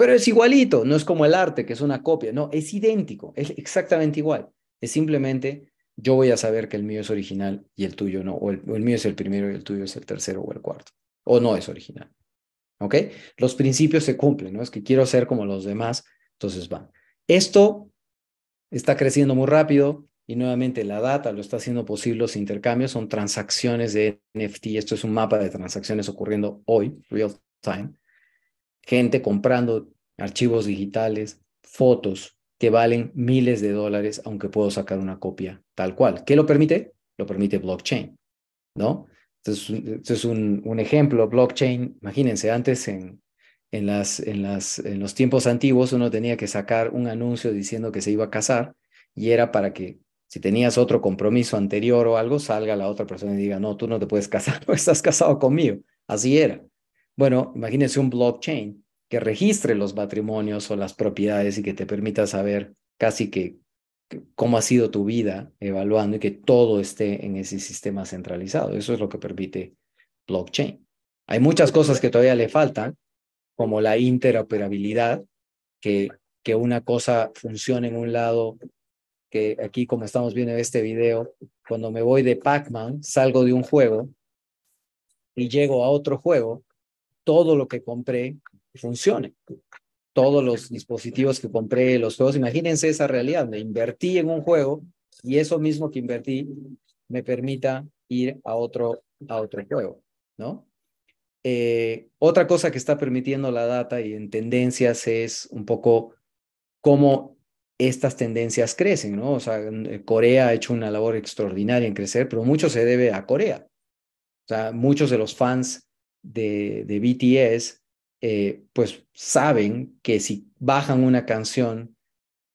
Pero es igualito, no es como el arte, que es una copia, no, es idéntico, es exactamente igual. Es simplemente yo voy a saber que el mío es original y el tuyo no, o el, mío es el primero y el tuyo es el tercero o el cuarto, o no es original. ¿Ok? Los principios se cumplen, ¿no? Es que quiero ser como los demás, entonces van. Esto está creciendo muy rápido y nuevamente la data lo está haciendo posible los intercambios, son transacciones de NFT, esto es un mapa de transacciones ocurriendo hoy, real time gente comprando archivos digitales, fotos que valen miles de dólares, aunque puedo sacar una copia tal cual. ¿Qué lo permite? Lo permite blockchain, ¿no? Entonces, es un, ejemplo, blockchain, imagínense, antes en, en, las, en, las, en los tiempos antiguos uno tenía que sacar un anuncio diciendo que se iba a casar y era para que si tenías otro compromiso anterior o algo, salga la otra persona y diga, no, tú no te puedes casar, no estás casado conmigo. Así era. Bueno, imagínense un blockchain que registre los matrimonios o las propiedades y que te permita saber casi que cómo ha sido tu vida evaluando y que todo esté en ese sistema centralizado. Eso es lo que permite blockchain. Hay muchas cosas que todavía le faltan, como la interoperabilidad, que, que una cosa funcione en un lado, que aquí como estamos viendo en este video, cuando me voy de Pac-Man, salgo de un juego y llego a otro juego, todo lo que compré funcione. Todos los dispositivos que compré, los juegos, imagínense esa realidad, me invertí en un juego y eso mismo que invertí me permita ir a otro, a otro juego, ¿no? Eh, otra cosa que está permitiendo la data y en tendencias es un poco cómo estas tendencias crecen, ¿no? O sea, Corea ha hecho una labor extraordinaria en crecer, pero mucho se debe a Corea. O sea, muchos de los fans de, BTS, eh, pues saben que si bajan una canción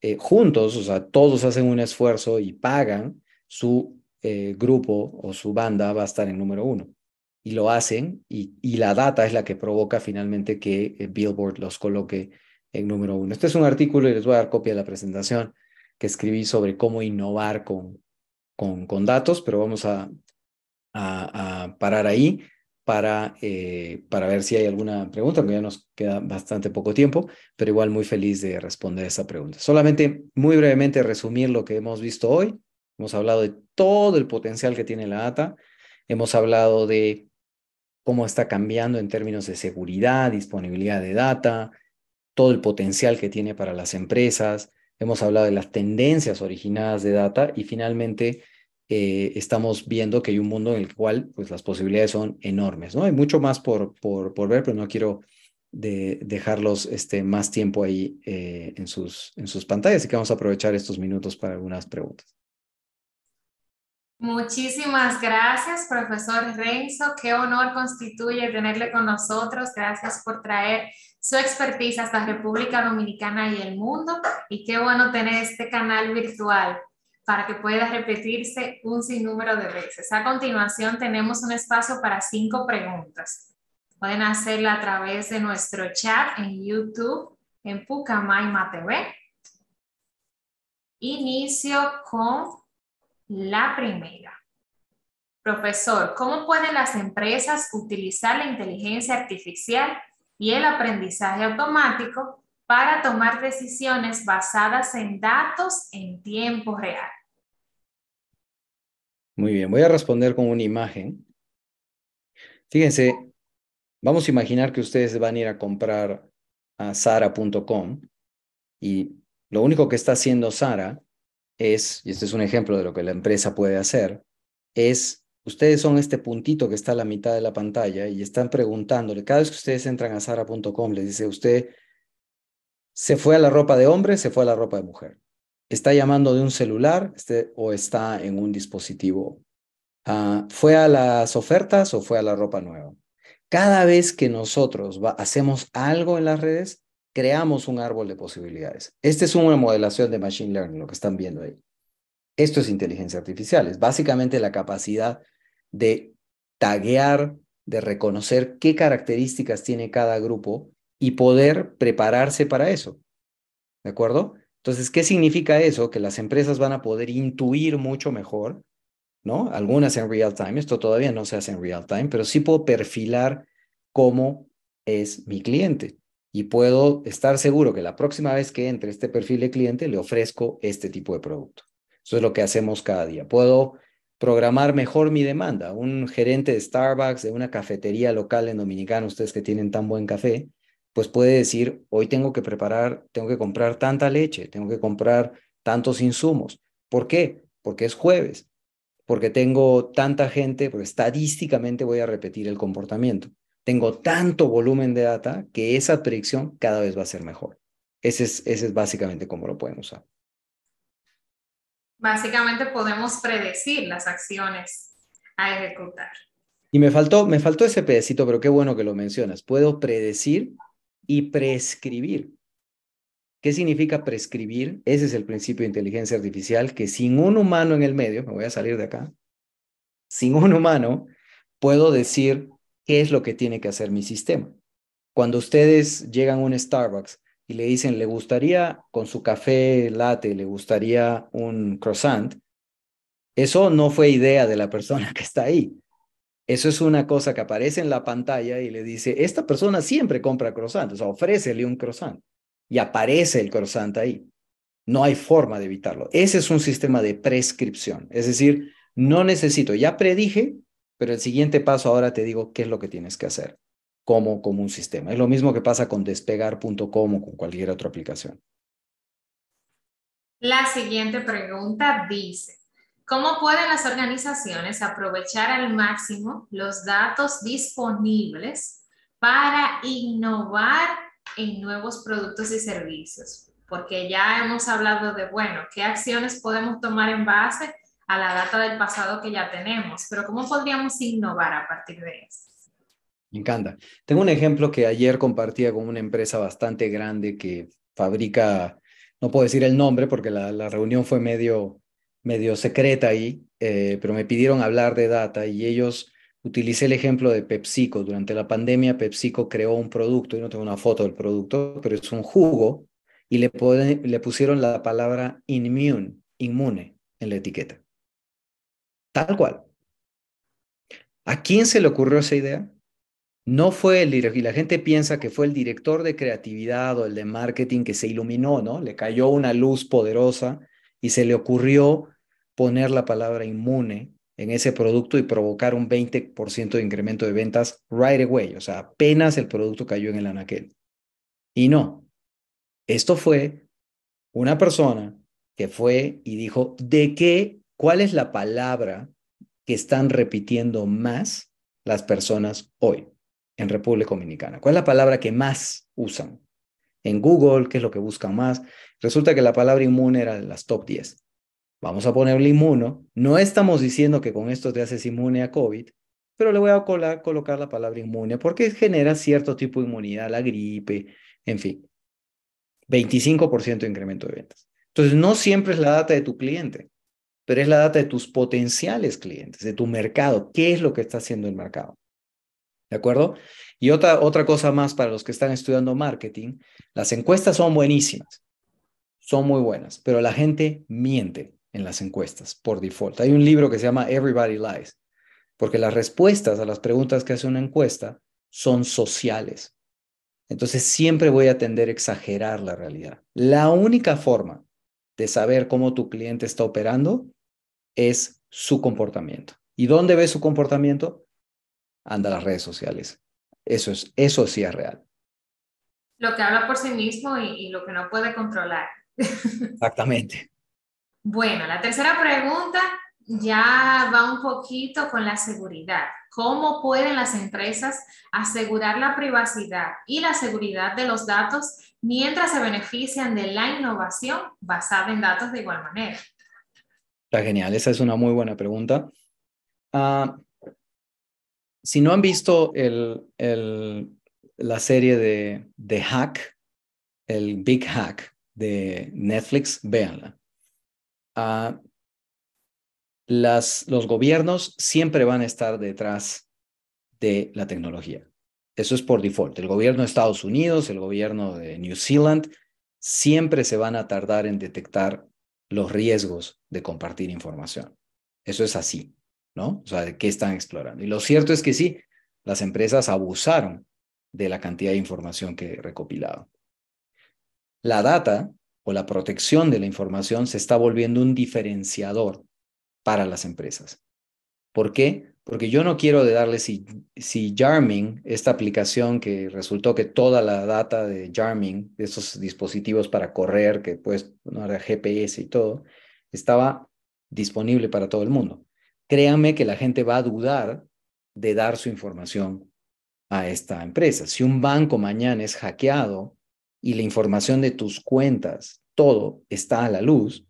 eh, juntos, o sea, todos hacen un esfuerzo y pagan, su eh, grupo o su banda va a estar en número uno. Y lo hacen y, la data es la que provoca finalmente que Billboard los coloque en número uno. Este es un artículo y les voy a dar copia de la presentación que escribí sobre cómo innovar con, con, datos, pero vamos a, a parar ahí para, eh, para ver si hay alguna pregunta, aunque ya nos queda bastante poco tiempo, pero igual muy feliz de responder esa pregunta. Solamente muy brevemente resumir lo que hemos visto hoy. Hemos hablado de todo el potencial que tiene la data. Hemos hablado de cómo está cambiando en términos de seguridad, disponibilidad de data, todo el potencial que tiene para las empresas. Hemos hablado de las tendencias originadas de data y finalmente eh, estamos viendo que hay un mundo en el cual pues, las posibilidades son enormes. ¿no? Hay mucho más por, por, por ver, pero no quiero de dejarlos este, más tiempo ahí eh, en, sus, en sus pantallas, así que vamos a aprovechar estos minutos para algunas preguntas. Muchísimas gracias, profesor Renzo. Qué honor constituye tenerle con nosotros. Gracias por traer su expertise hasta República Dominicana y el mundo. Y qué bueno tener este canal virtual para que pueda repetirse un sinnúmero de veces. A continuación tenemos un espacio para cinco preguntas. Pueden hacerla a través de nuestro chat en YouTube, en Pucamaima TV. Inicio con la primera. Profesor, ¿cómo pueden las empresas utilizar la inteligencia artificial y el aprendizaje automático para tomar decisiones basadas en datos en tiempo real? Muy bien, voy a responder con una imagen. Fíjense, vamos a imaginar que ustedes van a ir a comprar a sara.com y lo único que está haciendo Sara es, y este es un ejemplo de lo que la empresa puede hacer, es ustedes son este puntito que está a la mitad de la pantalla y están preguntándole, cada vez que ustedes entran a sara.com, les dice, usted se fue a la ropa de hombre, se fue a la ropa de mujer. Está llamando de un celular este, o está en un dispositivo. Ah, ¿Fue a las ofertas o fue a la ropa nueva? Cada vez que nosotros hacemos algo en las redes, creamos un árbol de posibilidades. Esta es una modelación de Machine Learning, lo que están viendo ahí. Esto es inteligencia artificial, es básicamente la capacidad de taguear, de reconocer qué características tiene cada grupo y poder prepararse para eso. ¿De acuerdo? Entonces, ¿qué significa eso? Que las empresas van a poder intuir mucho mejor, ¿no? Algunas en real time, esto todavía no se hace en real time, pero sí puedo perfilar cómo es mi cliente y puedo estar seguro que la próxima vez que entre este perfil de cliente le ofrezco este tipo de producto. Eso es lo que hacemos cada día. Puedo programar mejor mi demanda. Un gerente de Starbucks, de una cafetería local en Dominicana, ustedes que tienen tan buen café, pues puede decir, hoy tengo que preparar, tengo que comprar tanta leche, tengo que comprar tantos insumos. ¿Por qué? Porque es jueves, porque tengo tanta gente, porque estadísticamente voy a repetir el comportamiento. Tengo tanto volumen de data que esa predicción cada vez va a ser mejor. Ese es, ese es básicamente cómo lo pueden usar. Básicamente podemos predecir las acciones a ejecutar. Y me faltó, me faltó ese pedacito, pero qué bueno que lo mencionas. Puedo predecir y prescribir. ¿Qué significa prescribir? Ese es el principio de inteligencia artificial, que sin un humano en el medio, me voy a salir de acá, sin un humano, puedo decir qué es lo que tiene que hacer mi sistema. Cuando ustedes llegan a un Starbucks y le dicen, le gustaría con su café latte, le gustaría un croissant, eso no fue idea de la persona que está ahí. Eso es una cosa que aparece en la pantalla y le dice, esta persona siempre compra croissant, o sea, ofrécele un croissant. Y aparece el croissant ahí. No hay forma de evitarlo. Ese es un sistema de prescripción. Es decir, no necesito, ya predije, pero el siguiente paso ahora te digo qué es lo que tienes que hacer como, como un sistema. Es lo mismo que pasa con despegar.com o con cualquier otra aplicación. La siguiente pregunta dice, ¿Cómo pueden las organizaciones aprovechar al máximo los datos disponibles para innovar en nuevos productos y servicios? Porque ya hemos hablado de, bueno, qué acciones podemos tomar en base a la data del pasado que ya tenemos, pero ¿cómo podríamos innovar a partir de eso? Me encanta. Tengo un ejemplo que ayer compartía con una empresa bastante grande que fabrica, no puedo decir el nombre porque la, la reunión fue medio medio secreta ahí, eh, pero me pidieron hablar de data y ellos, utilicé el ejemplo de PepsiCo. Durante la pandemia PepsiCo creó un producto, yo no tengo una foto del producto, pero es un jugo y le, pusieron la palabra immune, inmune en la etiqueta. Tal cual. ¿A quién se le ocurrió esa idea? No fue el director, y la gente piensa que fue el director de creatividad o el de marketing que se iluminó, ¿no? Le cayó una luz poderosa y se le ocurrió poner la palabra inmune en ese producto y provocar un 20% de incremento de ventas right away, o sea, apenas el producto cayó en el anaquel. Y no, esto fue una persona que fue y dijo, ¿de qué? ¿Cuál es la palabra que están repitiendo más las personas hoy en República Dominicana? ¿Cuál es la palabra que más usan? En Google, ¿qué es lo que buscan más? Resulta que la palabra inmune era de las top 10 vamos a ponerle inmuno. No estamos diciendo que con esto te haces inmune a COVID, pero le voy a colocar la palabra inmune porque genera cierto tipo de inmunidad, la gripe, en fin. 25% de incremento de ventas. Entonces, no siempre es la data de tu cliente, pero es la data de tus potenciales clientes, de tu mercado. ¿Qué es lo que está haciendo el mercado? ¿De acuerdo? Y otra, otra cosa más para los que están estudiando marketing, las encuestas son buenísimas, son muy buenas, pero la gente miente en las encuestas, por default. Hay un libro que se llama Everybody Lies, porque las respuestas a las preguntas que hace una encuesta son sociales. Entonces siempre voy a tender a exagerar la realidad. La única forma de saber cómo tu cliente está operando es su comportamiento. ¿Y dónde ve su comportamiento? Anda las redes sociales. Eso, es, eso sí es real. Lo que habla por sí mismo y lo que no puede controlar. Exactamente. Bueno, la tercera pregunta ya va un poquito con la seguridad. ¿Cómo pueden las empresas asegurar la privacidad y la seguridad de los datos mientras se benefician de la innovación basada en datos de igual manera? Está genial, esa es una muy buena pregunta. Ah, si no han visto la serie de, de Hack, el Big Hack de Netflix, véanla las, los gobiernos siempre van a estar detrás de la tecnología. Eso es por default. El gobierno de Estados Unidos, el gobierno de New Zealand, siempre se van a tardar en detectar los riesgos de compartir información. Eso es así, ¿no? O sea, ¿qué están explorando? Y lo cierto es que sí, las empresas abusaron de la cantidad de información que recopilaban. La data o la protección de la información se está volviendo un diferenciador para las empresas. ¿Por qué? Porque yo no quiero de darle si, si Jarming, esta aplicación que resultó que toda la data de Jarming, de esos dispositivos para correr, que pues no era GPS y todo, estaba disponible para todo el mundo. Créanme que la gente va a dudar de dar su información a esta empresa. Si un banco mañana es hackeado, y la información de tus cuentas, todo está a la luz,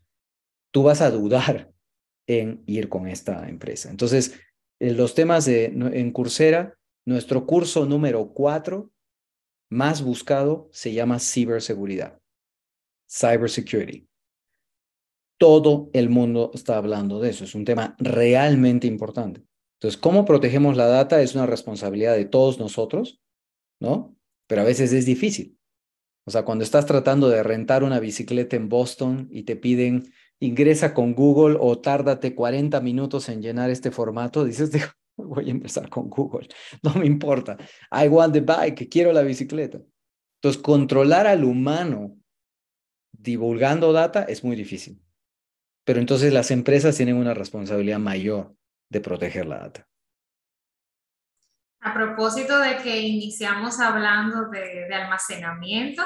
tú vas a dudar en ir con esta empresa. Entonces, eh, los temas de, en Coursera, nuestro curso número cuatro más buscado se llama ciberseguridad, cybersecurity. Todo el mundo está hablando de eso, es un tema realmente importante. Entonces, ¿cómo protegemos la data? Es una responsabilidad de todos nosotros, ¿no? Pero a veces es difícil. O sea, cuando estás tratando de rentar una bicicleta en Boston y te piden ingresa con Google o tárdate 40 minutos en llenar este formato, dices, voy a empezar con Google, no me importa. I want the bike, quiero la bicicleta. Entonces, controlar al humano divulgando data es muy difícil. Pero entonces las empresas tienen una responsabilidad mayor de proteger la data. A propósito de que iniciamos hablando de, almacenamiento,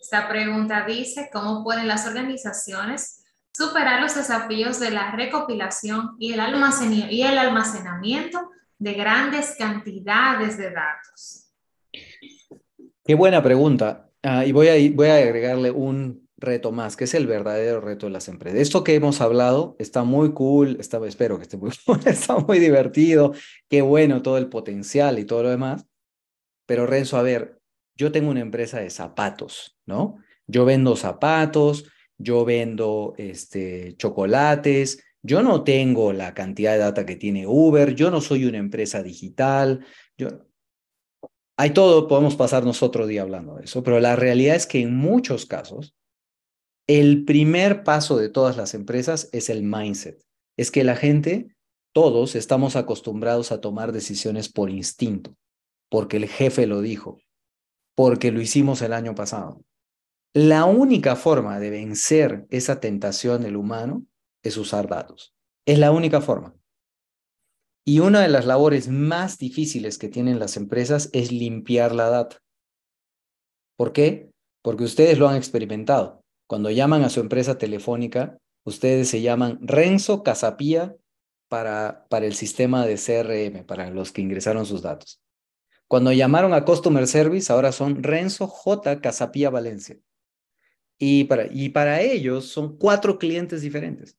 esta pregunta dice, ¿cómo pueden las organizaciones superar los desafíos de la recopilación y el, almacenamiento de grandes cantidades de datos? Qué buena pregunta. Ah, y voy a agregarle un reto más, que es el verdadero reto de las empresas. Esto que hemos hablado está muy cool, espero que esté muy está muy divertido, qué bueno todo el potencial y todo lo demás. Pero Renzo, a ver, yo tengo una empresa de zapatos, ¿no? Yo vendo zapatos, yo vendo este, chocolates, yo no tengo la cantidad de data que tiene Uber, yo no soy una empresa digital, yo... Hay todo, podemos pasarnos otro día hablando de eso, pero la realidad es que en muchos casos el primer paso de todas las empresas es el mindset. Es que la gente, todos estamos acostumbrados a tomar decisiones por instinto, porque el jefe lo dijo, porque lo hicimos el año pasado. La única forma de vencer esa tentación del humano es usar datos. Es la única forma. Y una de las labores más difíciles que tienen las empresas es limpiar la data. ¿Por qué? Porque ustedes lo han experimentado. Cuando llaman a su empresa telefónica, ustedes se llaman Renzo Casapía para, para el sistema de CRM, para los que ingresaron sus datos. Cuando llamaron a Customer Service, ahora son Renzo J. Casapía Valencia. Y para, y para ellos son cuatro clientes diferentes.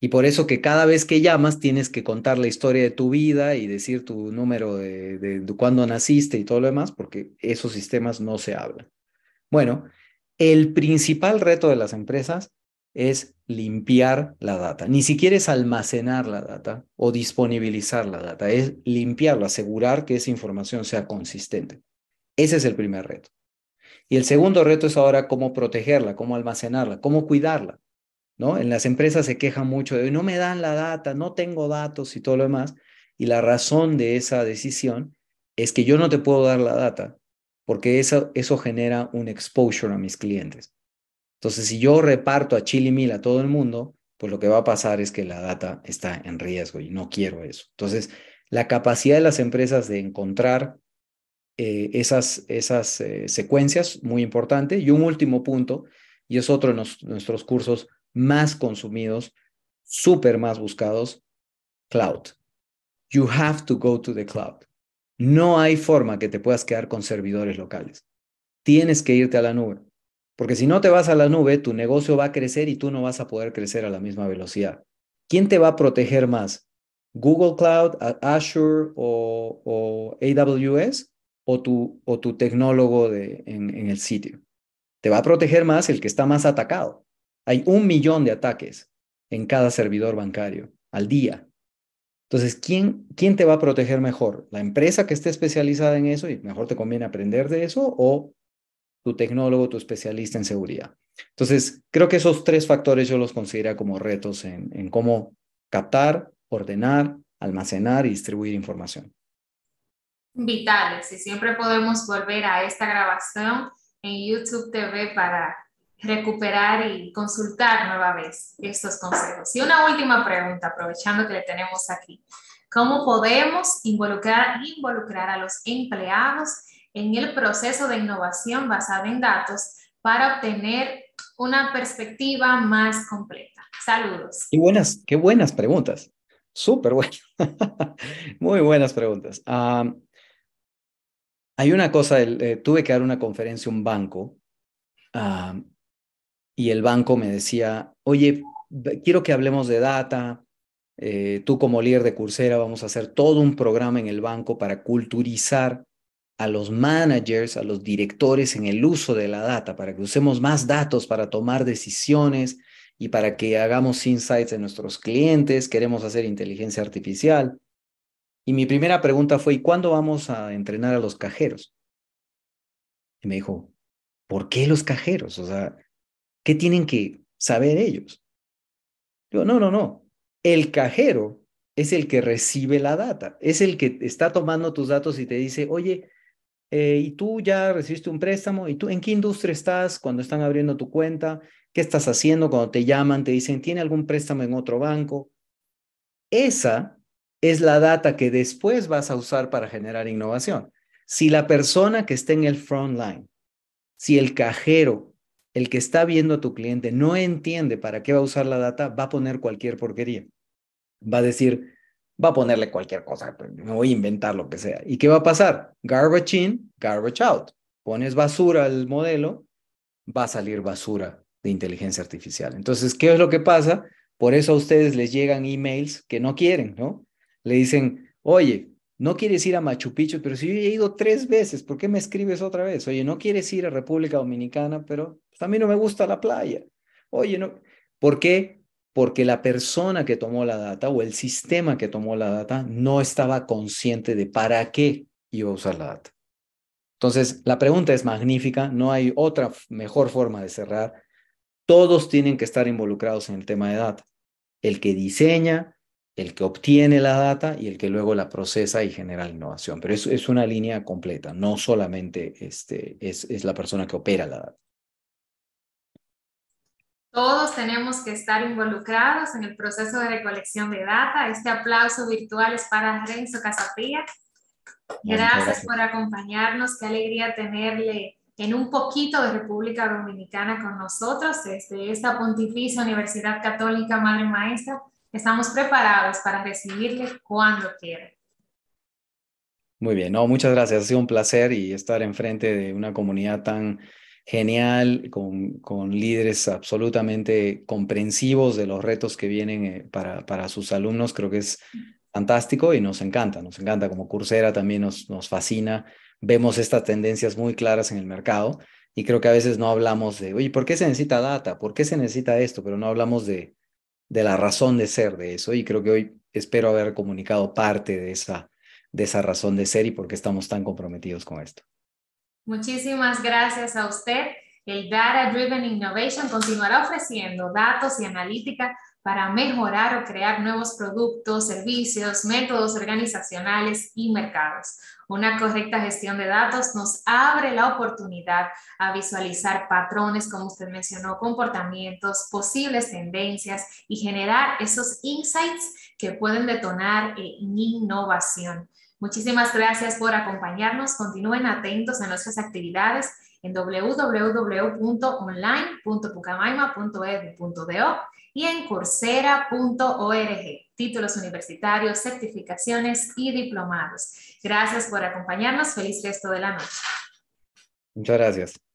Y por eso que cada vez que llamas tienes que contar la historia de tu vida y decir tu número de, de, de cuándo naciste y todo lo demás, porque esos sistemas no se hablan. Bueno, el principal reto de las empresas es limpiar la data. Ni siquiera es almacenar la data o disponibilizar la data, es limpiarla, asegurar que esa información sea consistente. Ese es el primer reto. Y el segundo reto es ahora cómo protegerla, cómo almacenarla, cómo cuidarla. ¿no? En las empresas se quejan mucho de no me dan la data, no tengo datos y todo lo demás. Y la razón de esa decisión es que yo no te puedo dar la data porque eso, eso genera un exposure a mis clientes. Entonces, si yo reparto a Chile Mil a todo el mundo, pues lo que va a pasar es que la data está en riesgo y no quiero eso. Entonces, la capacidad de las empresas de encontrar eh, esas, esas eh, secuencias, muy importante. Y un último punto, y es otro de nuestros cursos más consumidos, súper más buscados, cloud. You have to go to the cloud. No hay forma que te puedas quedar con servidores locales. Tienes que irte a la nube, porque si no te vas a la nube, tu negocio va a crecer y tú no vas a poder crecer a la misma velocidad. ¿Quién te va a proteger más? ¿Google Cloud, Azure o, AWS o tu, o tu tecnólogo de, en el sitio? Te va a proteger más el que está más atacado. Hay un millón de ataques en cada servidor bancario al día. Entonces, ¿quién, ¿quién te va a proteger mejor? ¿La empresa que esté especializada en eso y mejor te conviene aprender de eso o tu tecnólogo, tu especialista en seguridad? Entonces, creo que esos tres factores yo los considero como retos en, en cómo captar, ordenar, almacenar y distribuir información. Vitales, y siempre podemos volver a esta grabación en YouTube TV para recuperar y consultar nueva vez estos consejos. Y una última pregunta, aprovechando que le tenemos aquí. ¿Cómo podemos involucrar, involucrar a los empleados en el proceso de innovación basada en datos para obtener una perspectiva más completa? Saludos. Y buenas, qué buenas preguntas. Súper buenas. Muy buenas preguntas. Ah, hay una cosa, eh, tuve que dar una conferencia a un banco ah, y el banco me decía, oye, quiero que hablemos de data, eh, tú como líder de Coursera vamos a hacer todo un programa en el banco para culturizar a los managers, a los directores en el uso de la data, para que usemos más datos para tomar decisiones y para que hagamos insights en nuestros clientes, queremos hacer inteligencia artificial. Y mi primera pregunta fue, ¿y cuándo vamos a entrenar a los cajeros? Y me dijo, ¿por qué los cajeros? O sea, ¿Qué tienen que saber ellos? Yo, no, no, no. El cajero es el que recibe la data, es el que está tomando tus datos y te dice, oye, eh, y tú ya recibiste un préstamo, y tú en qué industria estás cuando están abriendo tu cuenta, qué estás haciendo cuando te llaman, te dicen, ¿tiene algún préstamo en otro banco? Esa es la data que después vas a usar para generar innovación. Si la persona que está en el front line, si el cajero el que está viendo a tu cliente no entiende para qué va a usar la data, va a poner cualquier porquería. Va a decir, va a ponerle cualquier cosa, pues, me voy a inventar lo que sea. ¿Y qué va a pasar? Garbage in, garbage out. Pones basura al modelo, va a salir basura de inteligencia artificial. Entonces, ¿qué es lo que pasa? Por eso a ustedes les llegan emails que no quieren, ¿no? Le dicen, oye, no quieres ir a Machu Picchu, pero si yo he ido tres veces, ¿por qué me escribes otra vez? Oye, no quieres ir a República Dominicana, pero pues, a mí no me gusta la playa. Oye, no. ¿Por qué? Porque la persona que tomó la data o el sistema que tomó la data no estaba consciente de para qué iba a usar la data. Entonces, la pregunta es magnífica, no hay otra mejor forma de cerrar. Todos tienen que estar involucrados en el tema de data. El que diseña, el que obtiene la data y el que luego la procesa y genera innovación. Pero es, es una línea completa, no solamente este, es, la persona que opera la data. Todos tenemos que estar involucrados en el proceso de recolección de data. Este aplauso virtual es para Renzo Casapía. Gracias, por acompañarnos. Qué alegría tenerle en un poquito de República Dominicana con nosotros desde esta Pontificia Universidad Católica Madre Maestra. Estamos preparados para recibirle cuando quiera. Muy bien, no, muchas gracias. Ha sido un placer y estar enfrente de una comunidad tan genial, con, con líderes absolutamente comprensivos de los retos que vienen eh, para, para sus alumnos. Creo que es fantástico y nos encanta, nos encanta. Como Coursera también nos, nos fascina. Vemos estas tendencias muy claras en el mercado y creo que a veces no hablamos de, oye, ¿por qué se necesita data? ¿Por qué se necesita esto? Pero no hablamos de de la razón de ser de eso y creo que hoy espero haber comunicado parte de esa, de esa razón de ser y por qué estamos tan comprometidos con esto. Muchísimas gracias a usted. El Data Driven Innovation continuará ofreciendo datos y analítica para mejorar o crear nuevos productos, servicios, métodos organizacionales y mercados. Una correcta gestión de datos nos abre la oportunidad a visualizar patrones, como usted mencionó, comportamientos, posibles tendencias y generar esos insights que pueden detonar eh, en innovación. Muchísimas gracias por acompañarnos. Continúen atentos a nuestras actividades en www.online.pucamaima.edu.do y en coursera.org. Títulos universitarios, certificaciones y diplomados. Gracias por acompañarnos. Feliz resto de la noche. Muchas gracias.